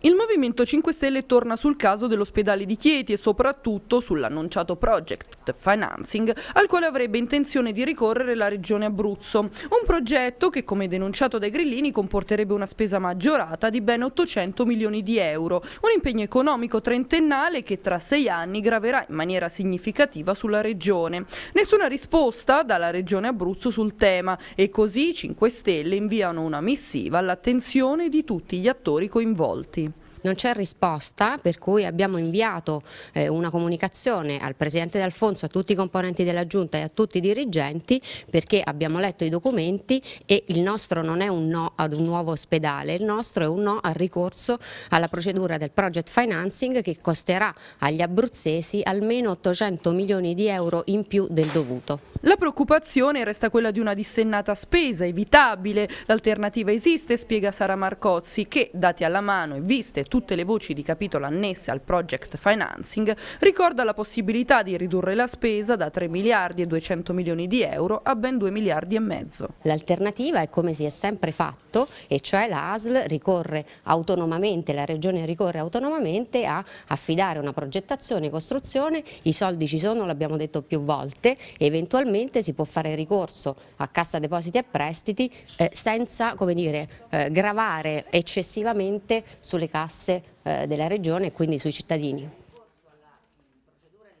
Il Movimento 5 Stelle torna sul caso dell'ospedale di Chieti e soprattutto sull'annunciato project financing al quale avrebbe intenzione di ricorrere la regione Abruzzo, un progetto che come denunciato dai grillini comporterebbe una spesa maggiorata di ben 800 milioni di euro, un impegno economico trentennale che tra sei anni graverà in maniera significativa sulla regione. Nessuna risposta dalla regione Abruzzo sul tema e così 5 Stelle inviano una missiva all'attenzione di tutti gli attori coinvolti non c'è risposta per cui abbiamo inviato eh, una comunicazione al Presidente D'Alfonso, a tutti i componenti della Giunta e a tutti i dirigenti perché abbiamo letto i documenti e il nostro non è un no ad un nuovo ospedale, il nostro è un no al ricorso alla procedura del project financing che costerà agli abruzzesi almeno 800 milioni di euro in più del dovuto. La preoccupazione resta quella di una dissennata spesa evitabile, l'alternativa esiste, spiega Sara Marcozzi, che dati alla mano e viste tutte tutte le voci di capitolo annesse al project financing, ricorda la possibilità di ridurre la spesa da 3 miliardi e 200 milioni di euro a ben 2 miliardi e mezzo. L'alternativa è come si è sempre fatto, e cioè la ASL ricorre autonomamente, la Regione ricorre autonomamente a affidare una progettazione, costruzione, i soldi ci sono, l'abbiamo detto più volte, eventualmente si può fare ricorso a Cassa Depositi e Prestiti eh, senza come dire, eh, gravare eccessivamente sulle casse tasse eh, della regione e quindi sui cittadini.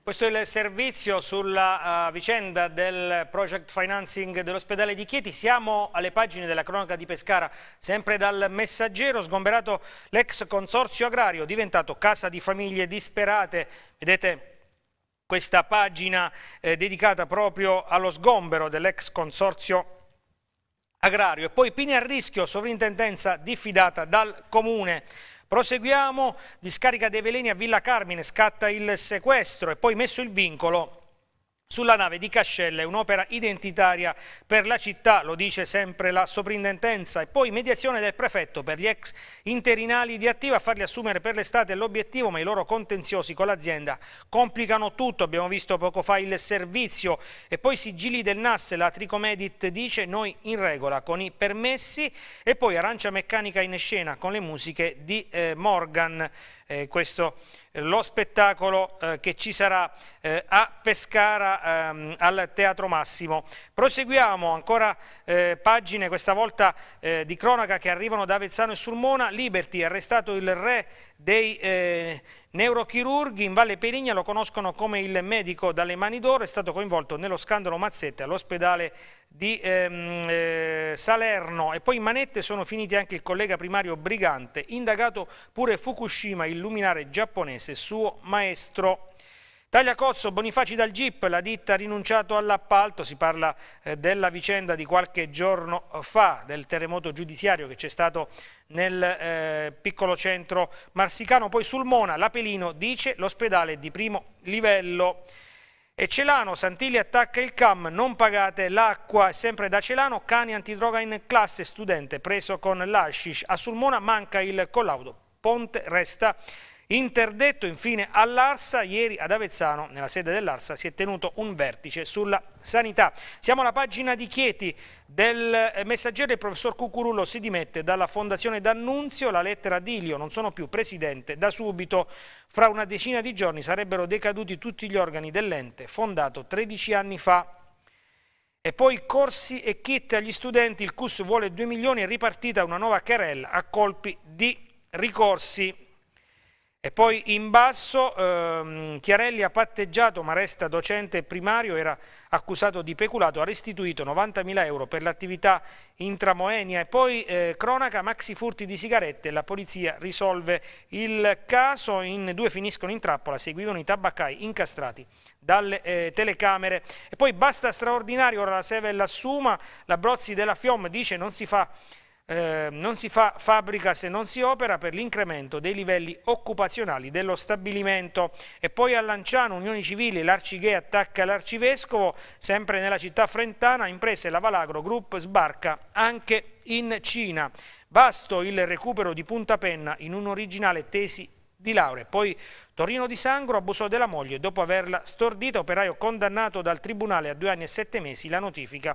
Questo è il servizio sulla uh, vicenda del project financing dell'ospedale di Chieti. Siamo alle pagine della cronaca di Pescara, sempre dal messaggero sgomberato l'ex consorzio agrario, diventato casa di famiglie disperate. Vedete questa pagina eh, dedicata proprio allo sgombero dell'ex consorzio agrario e poi Pini a rischio, sovrintendenza diffidata dal comune. Proseguiamo, discarica dei veleni a Villa Carmine, scatta il sequestro e poi messo il vincolo sulla nave di Cascella è un'opera identitaria per la città, lo dice sempre la soprintendenza, e poi mediazione del prefetto per gli ex interinali di Attiva a farli assumere per l'estate l'obiettivo, ma i loro contenziosi con l'azienda complicano tutto, abbiamo visto poco fa il servizio e poi sigilli del NAS, la Tricomedit dice noi in regola con i permessi e poi Arancia Meccanica in scena con le musiche di eh, Morgan eh, questo, eh, lo spettacolo eh, che ci sarà eh, a Pescara ehm, al Teatro Massimo. Proseguiamo ancora eh, pagine, questa volta eh, di cronaca che arrivano da Avezzano e Sulmona, Liberty, arrestato il re dei Neurochirurghi in Valle Perigna lo conoscono come il medico dalle mani d'oro, è stato coinvolto nello scandalo Mazzette all'ospedale di ehm, eh, Salerno e poi in manette sono finiti anche il collega primario Brigante, indagato pure Fukushima, il luminare giapponese, suo maestro. Taglia Cozzo, Bonifaci dal GIP, la ditta ha rinunciato all'appalto, si parla eh, della vicenda di qualche giorno eh, fa, del terremoto giudiziario che c'è stato nel eh, piccolo centro marsicano. Poi Sulmona, l'Apelino dice l'ospedale di primo livello. E Celano, Santilli attacca il CAM, non pagate l'acqua, sempre da Celano, cani antidroga in classe, studente preso con l'ascish. A ah, Sulmona manca il collaudo, Ponte resta Interdetto infine all'Arsa, ieri ad Avezzano, nella sede dell'Arsa, si è tenuto un vertice sulla sanità. Siamo alla pagina di Chieti del eh, messaggero il professor Cucurullo si dimette dalla fondazione D'Annunzio, la lettera di d'Ilio, non sono più presidente, da subito fra una decina di giorni sarebbero decaduti tutti gli organi dell'ente fondato 13 anni fa e poi corsi e kit agli studenti, il CUS vuole 2 milioni e ripartita una nuova querella a colpi di ricorsi. E poi in basso ehm, Chiarelli ha patteggiato ma resta docente primario, era accusato di peculato, ha restituito 90.000 euro per l'attività intramoenia e poi eh, cronaca maxi furti di sigarette, la polizia risolve il caso, in due finiscono in trappola, seguivano i tabaccai incastrati dalle eh, telecamere e poi basta straordinario, ora la Seve l'assuma, la Brozzi della Fiom dice non si fa eh, non si fa fabbrica se non si opera per l'incremento dei livelli occupazionali dello stabilimento. E poi a Lanciano, Unioni Civili, l'Arcighe attacca l'Arcivescovo, sempre nella città frentana, imprese Lavalagro Group sbarca anche in Cina. Vasto il recupero di Punta Penna in un'originale tesi di laurea. Poi Torino di Sangro abusò della moglie dopo averla stordita, operaio condannato dal Tribunale a due anni e sette mesi, la notifica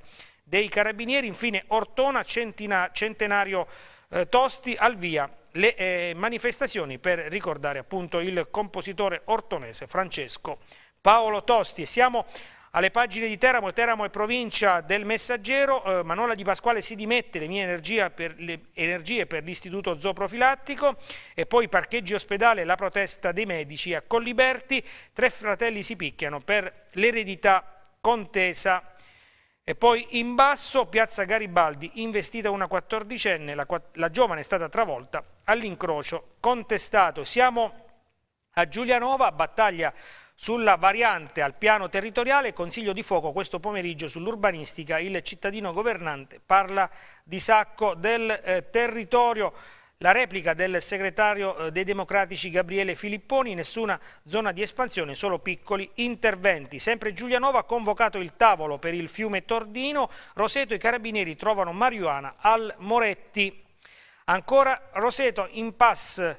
dei Carabinieri, infine Ortona, centina, centenario eh, Tosti, al via le eh, manifestazioni per ricordare appunto il compositore ortonese Francesco Paolo Tosti. Siamo alle pagine di Teramo, Teramo e provincia del Messaggero, eh, Manola Di Pasquale si dimette le mie per le energie per l'istituto zooprofilattico e poi parcheggi ospedale, la protesta dei medici a Colliberti, tre fratelli si picchiano per l'eredità contesa e poi in basso, piazza Garibaldi, investita una quattordicenne, la, la giovane è stata travolta all'incrocio contestato. Siamo a Giulianova, battaglia sulla variante al piano territoriale, consiglio di fuoco questo pomeriggio sull'urbanistica, il cittadino governante parla di sacco del eh, territorio. La replica del segretario eh, dei democratici Gabriele Filipponi, nessuna zona di espansione, solo piccoli interventi. Sempre Giulianova ha convocato il tavolo per il fiume Tordino, Roseto e i carabinieri trovano marijuana al Moretti. Ancora Roseto, in pass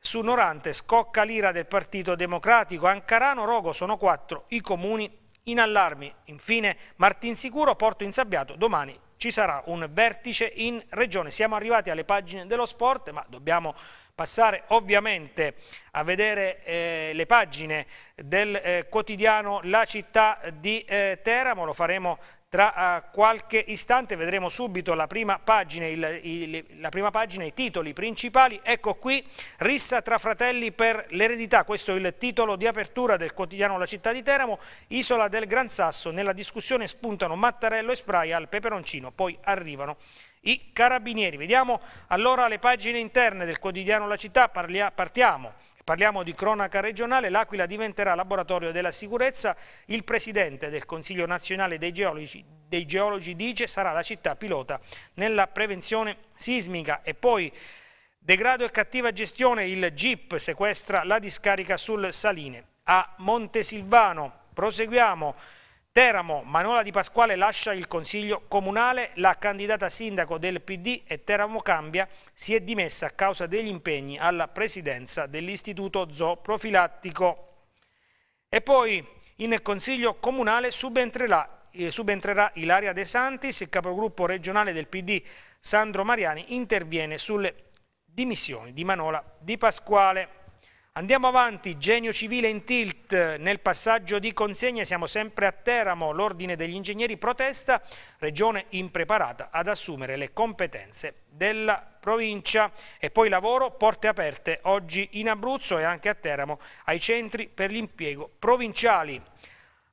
su Norante, scocca l'ira del Partito Democratico, Ancarano, Rogo sono quattro i comuni in allarmi. Infine Martinsicuro, Porto Insabbiato, domani ci sarà un vertice in regione. Siamo arrivati alle pagine dello sport, ma dobbiamo passare ovviamente a vedere eh, le pagine del eh, quotidiano La città di eh, Teramo, lo faremo tra eh, qualche istante vedremo subito la prima, pagina, il, il, la prima pagina, i titoli principali. Ecco qui, rissa tra fratelli per l'eredità, questo è il titolo di apertura del quotidiano La città di Teramo, Isola del Gran Sasso, nella discussione spuntano Mattarello e Spraia al peperoncino, poi arrivano i carabinieri. Vediamo allora le pagine interne del quotidiano La città, Parlia, partiamo Parliamo di cronaca regionale, l'Aquila diventerà laboratorio della sicurezza, il presidente del Consiglio nazionale dei geologi, dei geologi dice sarà la città pilota nella prevenzione sismica e poi degrado e cattiva gestione, il GIP sequestra la discarica sul Saline. A Montesilvano proseguiamo. Teramo, Manuela Di Pasquale lascia il Consiglio Comunale, la candidata sindaco del PD e Teramo Cambia si è dimessa a causa degli impegni alla presidenza dell'Istituto Zooprofilattico. E poi in Consiglio Comunale subentrerà, eh, subentrerà Ilaria De Santis, il capogruppo regionale del PD Sandro Mariani interviene sulle dimissioni di Manola Di Pasquale. Andiamo avanti, genio civile in tilt, nel passaggio di consegne siamo sempre a Teramo, l'ordine degli ingegneri protesta, regione impreparata ad assumere le competenze della provincia e poi lavoro, porte aperte oggi in Abruzzo e anche a Teramo ai centri per l'impiego provinciali.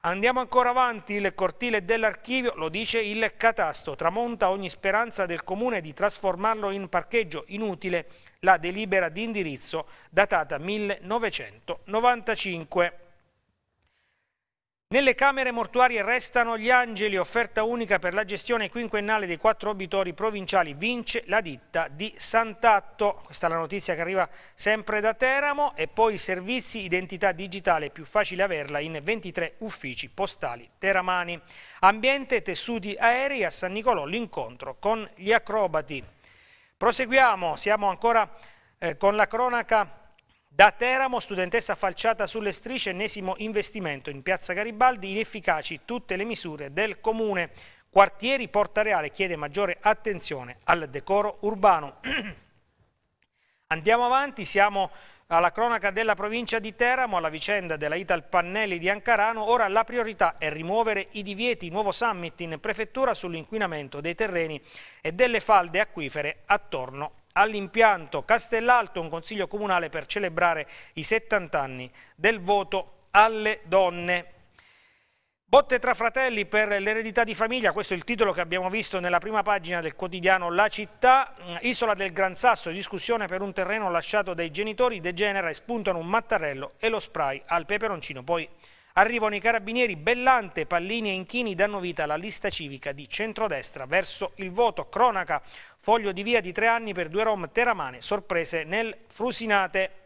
Andiamo ancora avanti, il cortile dell'archivio, lo dice il catasto, tramonta ogni speranza del comune di trasformarlo in parcheggio inutile la delibera di indirizzo datata 1995. Nelle camere mortuarie restano gli angeli, offerta unica per la gestione quinquennale dei quattro obitori provinciali, vince la ditta di Sant'Atto. Questa è la notizia che arriva sempre da Teramo e poi servizi identità digitale, più facile averla in 23 uffici postali teramani. Ambiente tessuti aerei a San Nicolò, l'incontro con gli acrobati. Proseguiamo, siamo ancora eh, con la cronaca da Teramo, studentessa falciata sulle strisce, ennesimo investimento in piazza Garibaldi, inefficaci tutte le misure del comune. Quartieri Porta Reale chiede maggiore attenzione al decoro urbano. Andiamo avanti, siamo alla cronaca della provincia di Teramo, alla vicenda della Ital Pannelli di Ancarano, ora la priorità è rimuovere i divieti, nuovo summit in prefettura sull'inquinamento dei terreni e delle falde acquifere attorno all'impianto Castellalto, un consiglio comunale per celebrare i 70 anni del voto alle donne. Botte tra fratelli per l'eredità di famiglia, questo è il titolo che abbiamo visto nella prima pagina del quotidiano La Città, mm, Isola del Gran Sasso, discussione per un terreno lasciato dai genitori, degenera e spuntano un mattarello e lo spray al peperoncino. Poi arrivano i carabinieri, Bellante, Pallini e Inchini danno vita alla lista civica di centrodestra verso il voto. Cronaca, foglio di via di tre anni per due rom teramane, sorprese nel Frusinate.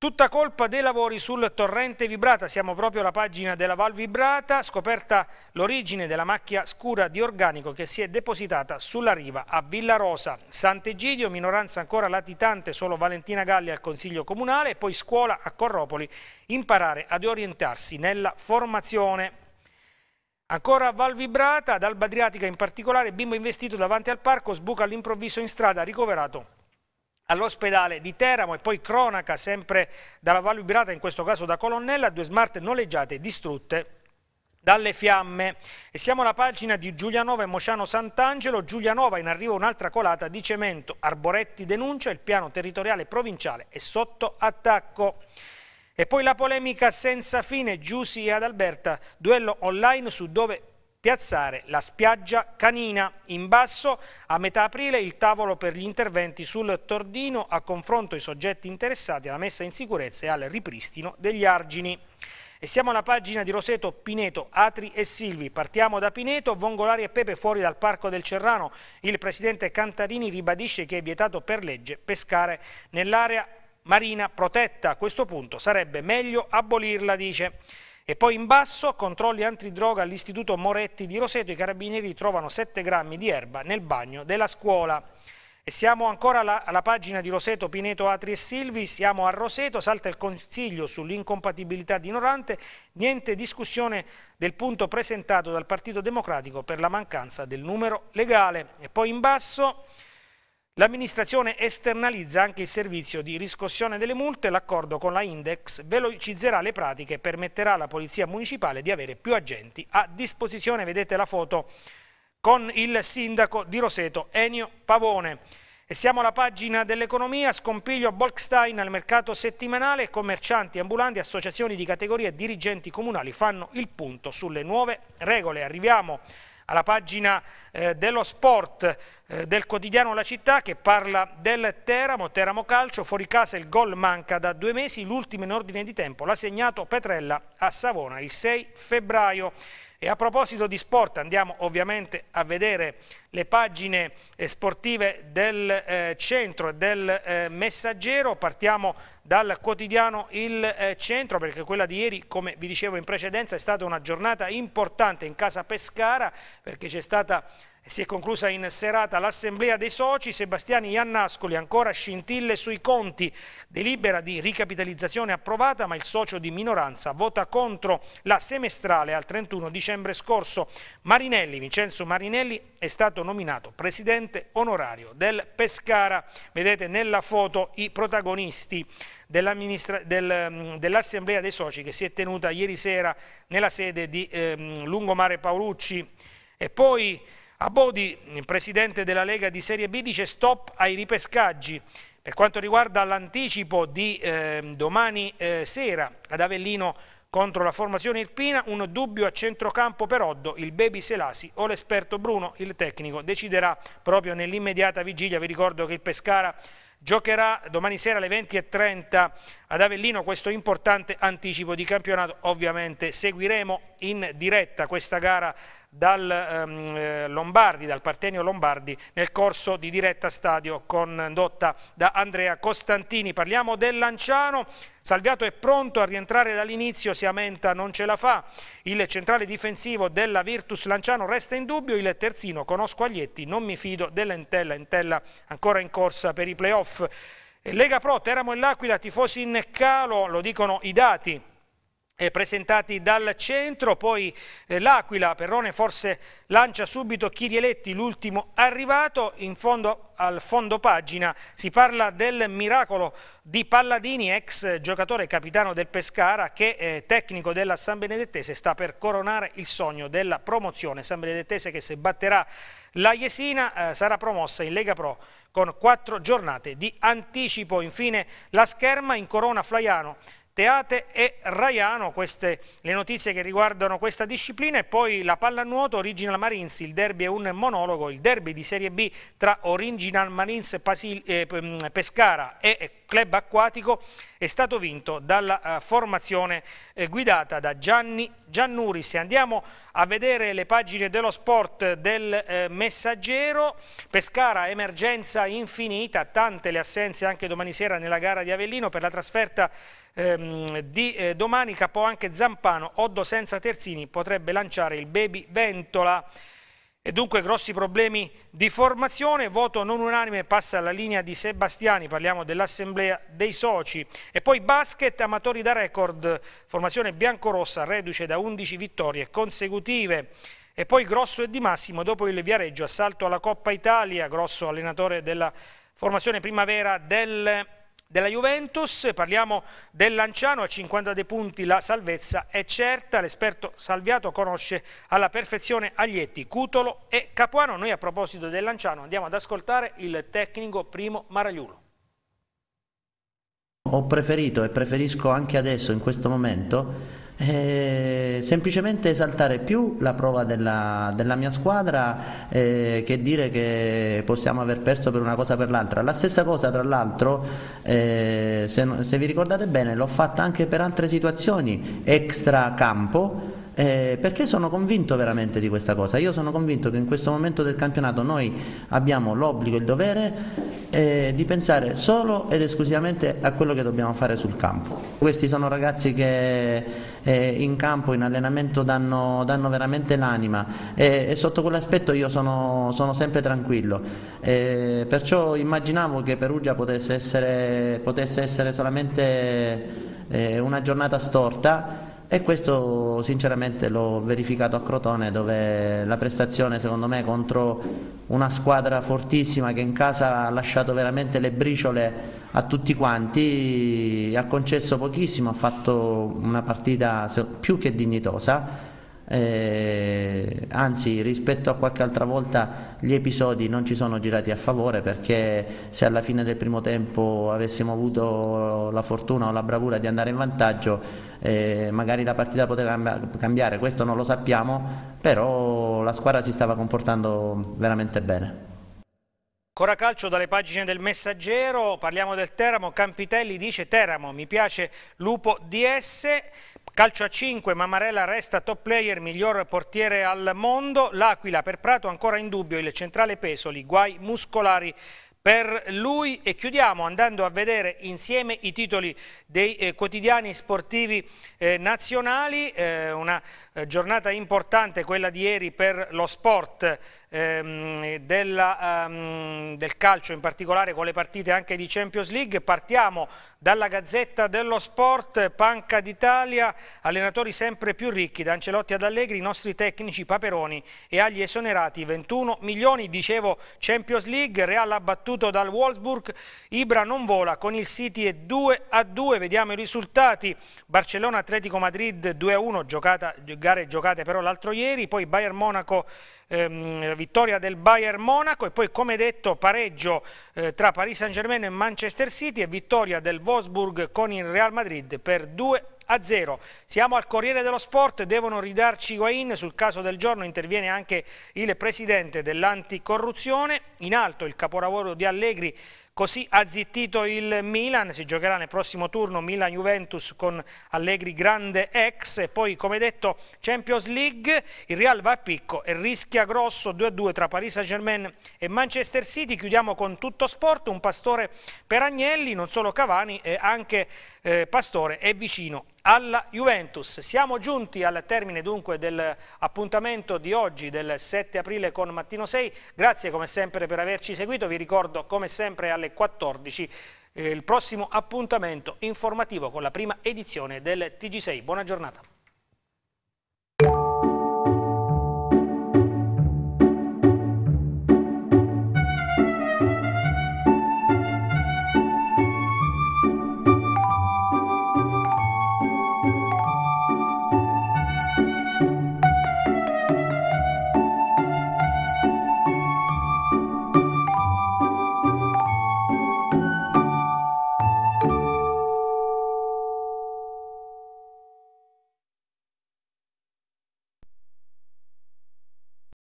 Tutta colpa dei lavori sul torrente Vibrata, siamo proprio alla pagina della Val Vibrata, scoperta l'origine della macchia scura di organico che si è depositata sulla riva a Villarosa. Sant'Egidio, minoranza ancora latitante, solo Valentina Galli al Consiglio Comunale e poi scuola a Corropoli, imparare ad orientarsi nella formazione. Ancora a Val Vibrata, ad Alba Adriatica in particolare, bimbo investito davanti al parco, sbuca all'improvviso in strada, ricoverato all'ospedale di Teramo e poi cronaca sempre dalla Valle Ubirata, in questo caso da Colonnella, due smart noleggiate e distrutte dalle fiamme. E siamo alla pagina di Giulianova e Mociano Sant'Angelo. Giulianova in arrivo un'altra colata di cemento. Arboretti denuncia il piano territoriale provinciale è sotto attacco. E poi la polemica senza fine, Giussi e Adalberta, duello online su dove piazzare la spiaggia canina. In basso, a metà aprile, il tavolo per gli interventi sul Tordino a confronto i soggetti interessati alla messa in sicurezza e al ripristino degli argini. E siamo alla pagina di Roseto, Pineto, Atri e Silvi. Partiamo da Pineto, Vongolari e Pepe fuori dal Parco del Cerrano. Il presidente Cantarini ribadisce che è vietato per legge pescare nell'area marina protetta. A questo punto sarebbe meglio abolirla, dice. E poi in basso, controlli antidroga all'Istituto Moretti di Roseto, i carabinieri trovano 7 grammi di erba nel bagno della scuola. E siamo ancora alla, alla pagina di Roseto, Pineto, Atri e Silvi, siamo a Roseto, salta il consiglio sull'incompatibilità di Norante, niente discussione del punto presentato dal Partito Democratico per la mancanza del numero legale. E poi in basso... L'amministrazione esternalizza anche il servizio di riscossione delle multe, l'accordo con la Index velocizzerà le pratiche e permetterà alla Polizia Municipale di avere più agenti a disposizione. Vedete la foto con il sindaco di Roseto, Enio Pavone. E siamo alla pagina dell'economia, scompiglio Bolkstein al mercato settimanale, commercianti, ambulanti, associazioni di categoria e dirigenti comunali fanno il punto sulle nuove regole. Arriviamo alla pagina eh, dello sport eh, del quotidiano La Città che parla del Teramo, Teramo Calcio, fuori casa il gol manca da due mesi, l'ultimo in ordine di tempo l'ha segnato Petrella a Savona il 6 febbraio. E a proposito di sport andiamo ovviamente a vedere le pagine eh, sportive del eh, centro e del eh, messaggero, partiamo dal quotidiano Il eh, Centro perché quella di ieri come vi dicevo in precedenza è stata una giornata importante in casa Pescara perché c'è stata si è conclusa in serata l'assemblea dei soci, Sebastiani Iannascoli ancora scintille sui conti, delibera di ricapitalizzazione approvata ma il socio di minoranza vota contro la semestrale al 31 dicembre scorso. Marinelli, Vincenzo Marinelli è stato nominato presidente onorario del Pescara, vedete nella foto i protagonisti mm, dell'assemblea dei soci che si è tenuta ieri sera nella sede di ehm, Lungomare Paolucci e poi Abodi, presidente della Lega di Serie B, dice stop ai ripescaggi. Per quanto riguarda l'anticipo di eh, domani eh, sera ad Avellino contro la formazione irpina, un dubbio a centrocampo per Oddo, il baby Selasi o l'esperto Bruno, il tecnico, deciderà proprio nell'immediata vigilia. Vi ricordo che il Pescara giocherà domani sera alle 20.30 ad Avellino questo importante anticipo di campionato. Ovviamente seguiremo in diretta questa gara dal ehm, eh, Lombardi, dal Partenio Lombardi nel corso di diretta stadio condotta da Andrea Costantini. Parliamo del Lanciano, Salviato è pronto a rientrare dall'inizio, si Siamenta non ce la fa, il centrale difensivo della Virtus Lanciano resta in dubbio, il terzino conosco Aglietti, non mi fido dell'Entella, Entella ancora in corsa per i playoff. Lega Pro, Teramo e l'Aquila, tifosi in calo, lo dicono i dati, eh, presentati dal centro, poi eh, l'Aquila, Perrone forse lancia subito Chirieletti, l'ultimo arrivato, in fondo al fondo pagina si parla del miracolo di Palladini, ex giocatore capitano del Pescara che eh, tecnico della San Benedettese sta per coronare il sogno della promozione, San Benedettese che se batterà la Jesina eh, sarà promossa in Lega Pro con quattro giornate di anticipo, infine la scherma in Corona Flaiano Teate e Raiano, queste le notizie che riguardano questa disciplina e poi la pallanuoto Original Marines, il derby è un monologo, il derby di Serie B tra Original Marines Pasil, eh, mm, Pescara e Club Acquatico è stato vinto dalla eh, formazione eh, guidata da Gianni Giannuris. Andiamo a vedere le pagine dello sport del eh, Messaggero, Pescara emergenza infinita, tante le assenze anche domani sera nella gara di Avellino per la trasferta ehm, di eh, domani capò anche Zampano, Oddo senza terzini potrebbe lanciare il baby Ventola. E dunque grossi problemi di formazione, voto non unanime passa alla linea di Sebastiani, parliamo dell'assemblea dei soci. E poi basket, amatori da record, formazione biancorossa, reduce da 11 vittorie consecutive. E poi Grosso e Di Massimo, dopo il Viareggio, assalto alla Coppa Italia, Grosso allenatore della formazione primavera del della Juventus, parliamo del Lanciano, a 52 punti la salvezza è certa, l'esperto Salviato conosce alla perfezione Aglietti, Cutolo e Capuano. Noi a proposito del Lanciano andiamo ad ascoltare il tecnico Primo Maragliulo. Ho preferito e preferisco anche adesso, in questo momento, eh, semplicemente esaltare più la prova della, della mia squadra eh, che dire che possiamo aver perso per una cosa o per l'altra. La stessa cosa tra l'altro, eh, se, se vi ricordate bene, l'ho fatta anche per altre situazioni extra campo eh, perché sono convinto veramente di questa cosa. Io sono convinto che in questo momento del campionato noi abbiamo l'obbligo e il dovere eh, di pensare solo ed esclusivamente a quello che dobbiamo fare sul campo. Questi sono ragazzi che eh, in campo, in allenamento danno, danno veramente l'anima e, e, sotto quell'aspetto io sono, sono sempre tranquillo. Eh, perciò immaginavo che Perugia potesse essere, potesse essere solamente eh, una giornata storta e questo sinceramente l'ho verificato a Crotone dove la prestazione secondo me contro una squadra fortissima che in casa ha lasciato veramente le briciole a tutti quanti, ha concesso pochissimo, ha fatto una partita più che dignitosa eh, anzi rispetto a qualche altra volta gli episodi non ci sono girati a favore perché se alla fine del primo tempo avessimo avuto la fortuna o la bravura di andare in vantaggio eh, magari la partita poteva cambiare, questo non lo sappiamo, però la squadra si stava comportando veramente bene. Ancora calcio dalle pagine del Messaggero, parliamo del Teramo, Campitelli dice Teramo, mi piace Lupo DS, calcio a 5, Mamarella resta top player, miglior portiere al mondo, l'Aquila per Prato ancora in dubbio, il centrale Pesoli, guai muscolari per lui e chiudiamo andando a vedere insieme i titoli dei eh, quotidiani sportivi eh, nazionali, eh, una eh, giornata importante quella di ieri per lo sport ehm, della, ehm, del calcio, in particolare con le partite anche di Champions League. Partiamo dalla Gazzetta dello Sport, Panca d'Italia, allenatori sempre più ricchi, da Ancelotti ad Allegri, i nostri tecnici Paperoni e agli esonerati 21 milioni, dicevo Champions League, Real ha battuto dal Wolfsburg, Ibra non vola con il City e 2 a 2, vediamo i risultati, Barcellona-Atletico Madrid 2 a 1, giocata gare giocate però l'altro ieri, poi Bayern Monaco ehm, vittoria del Bayern Monaco e poi come detto pareggio eh, tra Paris Saint Germain e Manchester City e vittoria del Wolfsburg con il Real Madrid per 2 a 0. Siamo al Corriere dello Sport, devono ridarci Guain, sul caso del giorno interviene anche il presidente dell'anticorruzione, in alto il capolavoro di Allegri Così ha zittito il Milan, si giocherà nel prossimo turno Milan-Juventus con Allegri grande ex e poi come detto Champions League, il Real va a picco e rischia Scischia Grosso 2-2 tra Paris Saint-Germain e Manchester City. Chiudiamo con tutto sport, un pastore per Agnelli, non solo Cavani, anche eh, Pastore è vicino alla Juventus. Siamo giunti al termine dunque dell'appuntamento di oggi del 7 aprile con Mattino 6. Grazie come sempre per averci seguito. Vi ricordo come sempre alle 14 eh, il prossimo appuntamento informativo con la prima edizione del TG6. Buona giornata.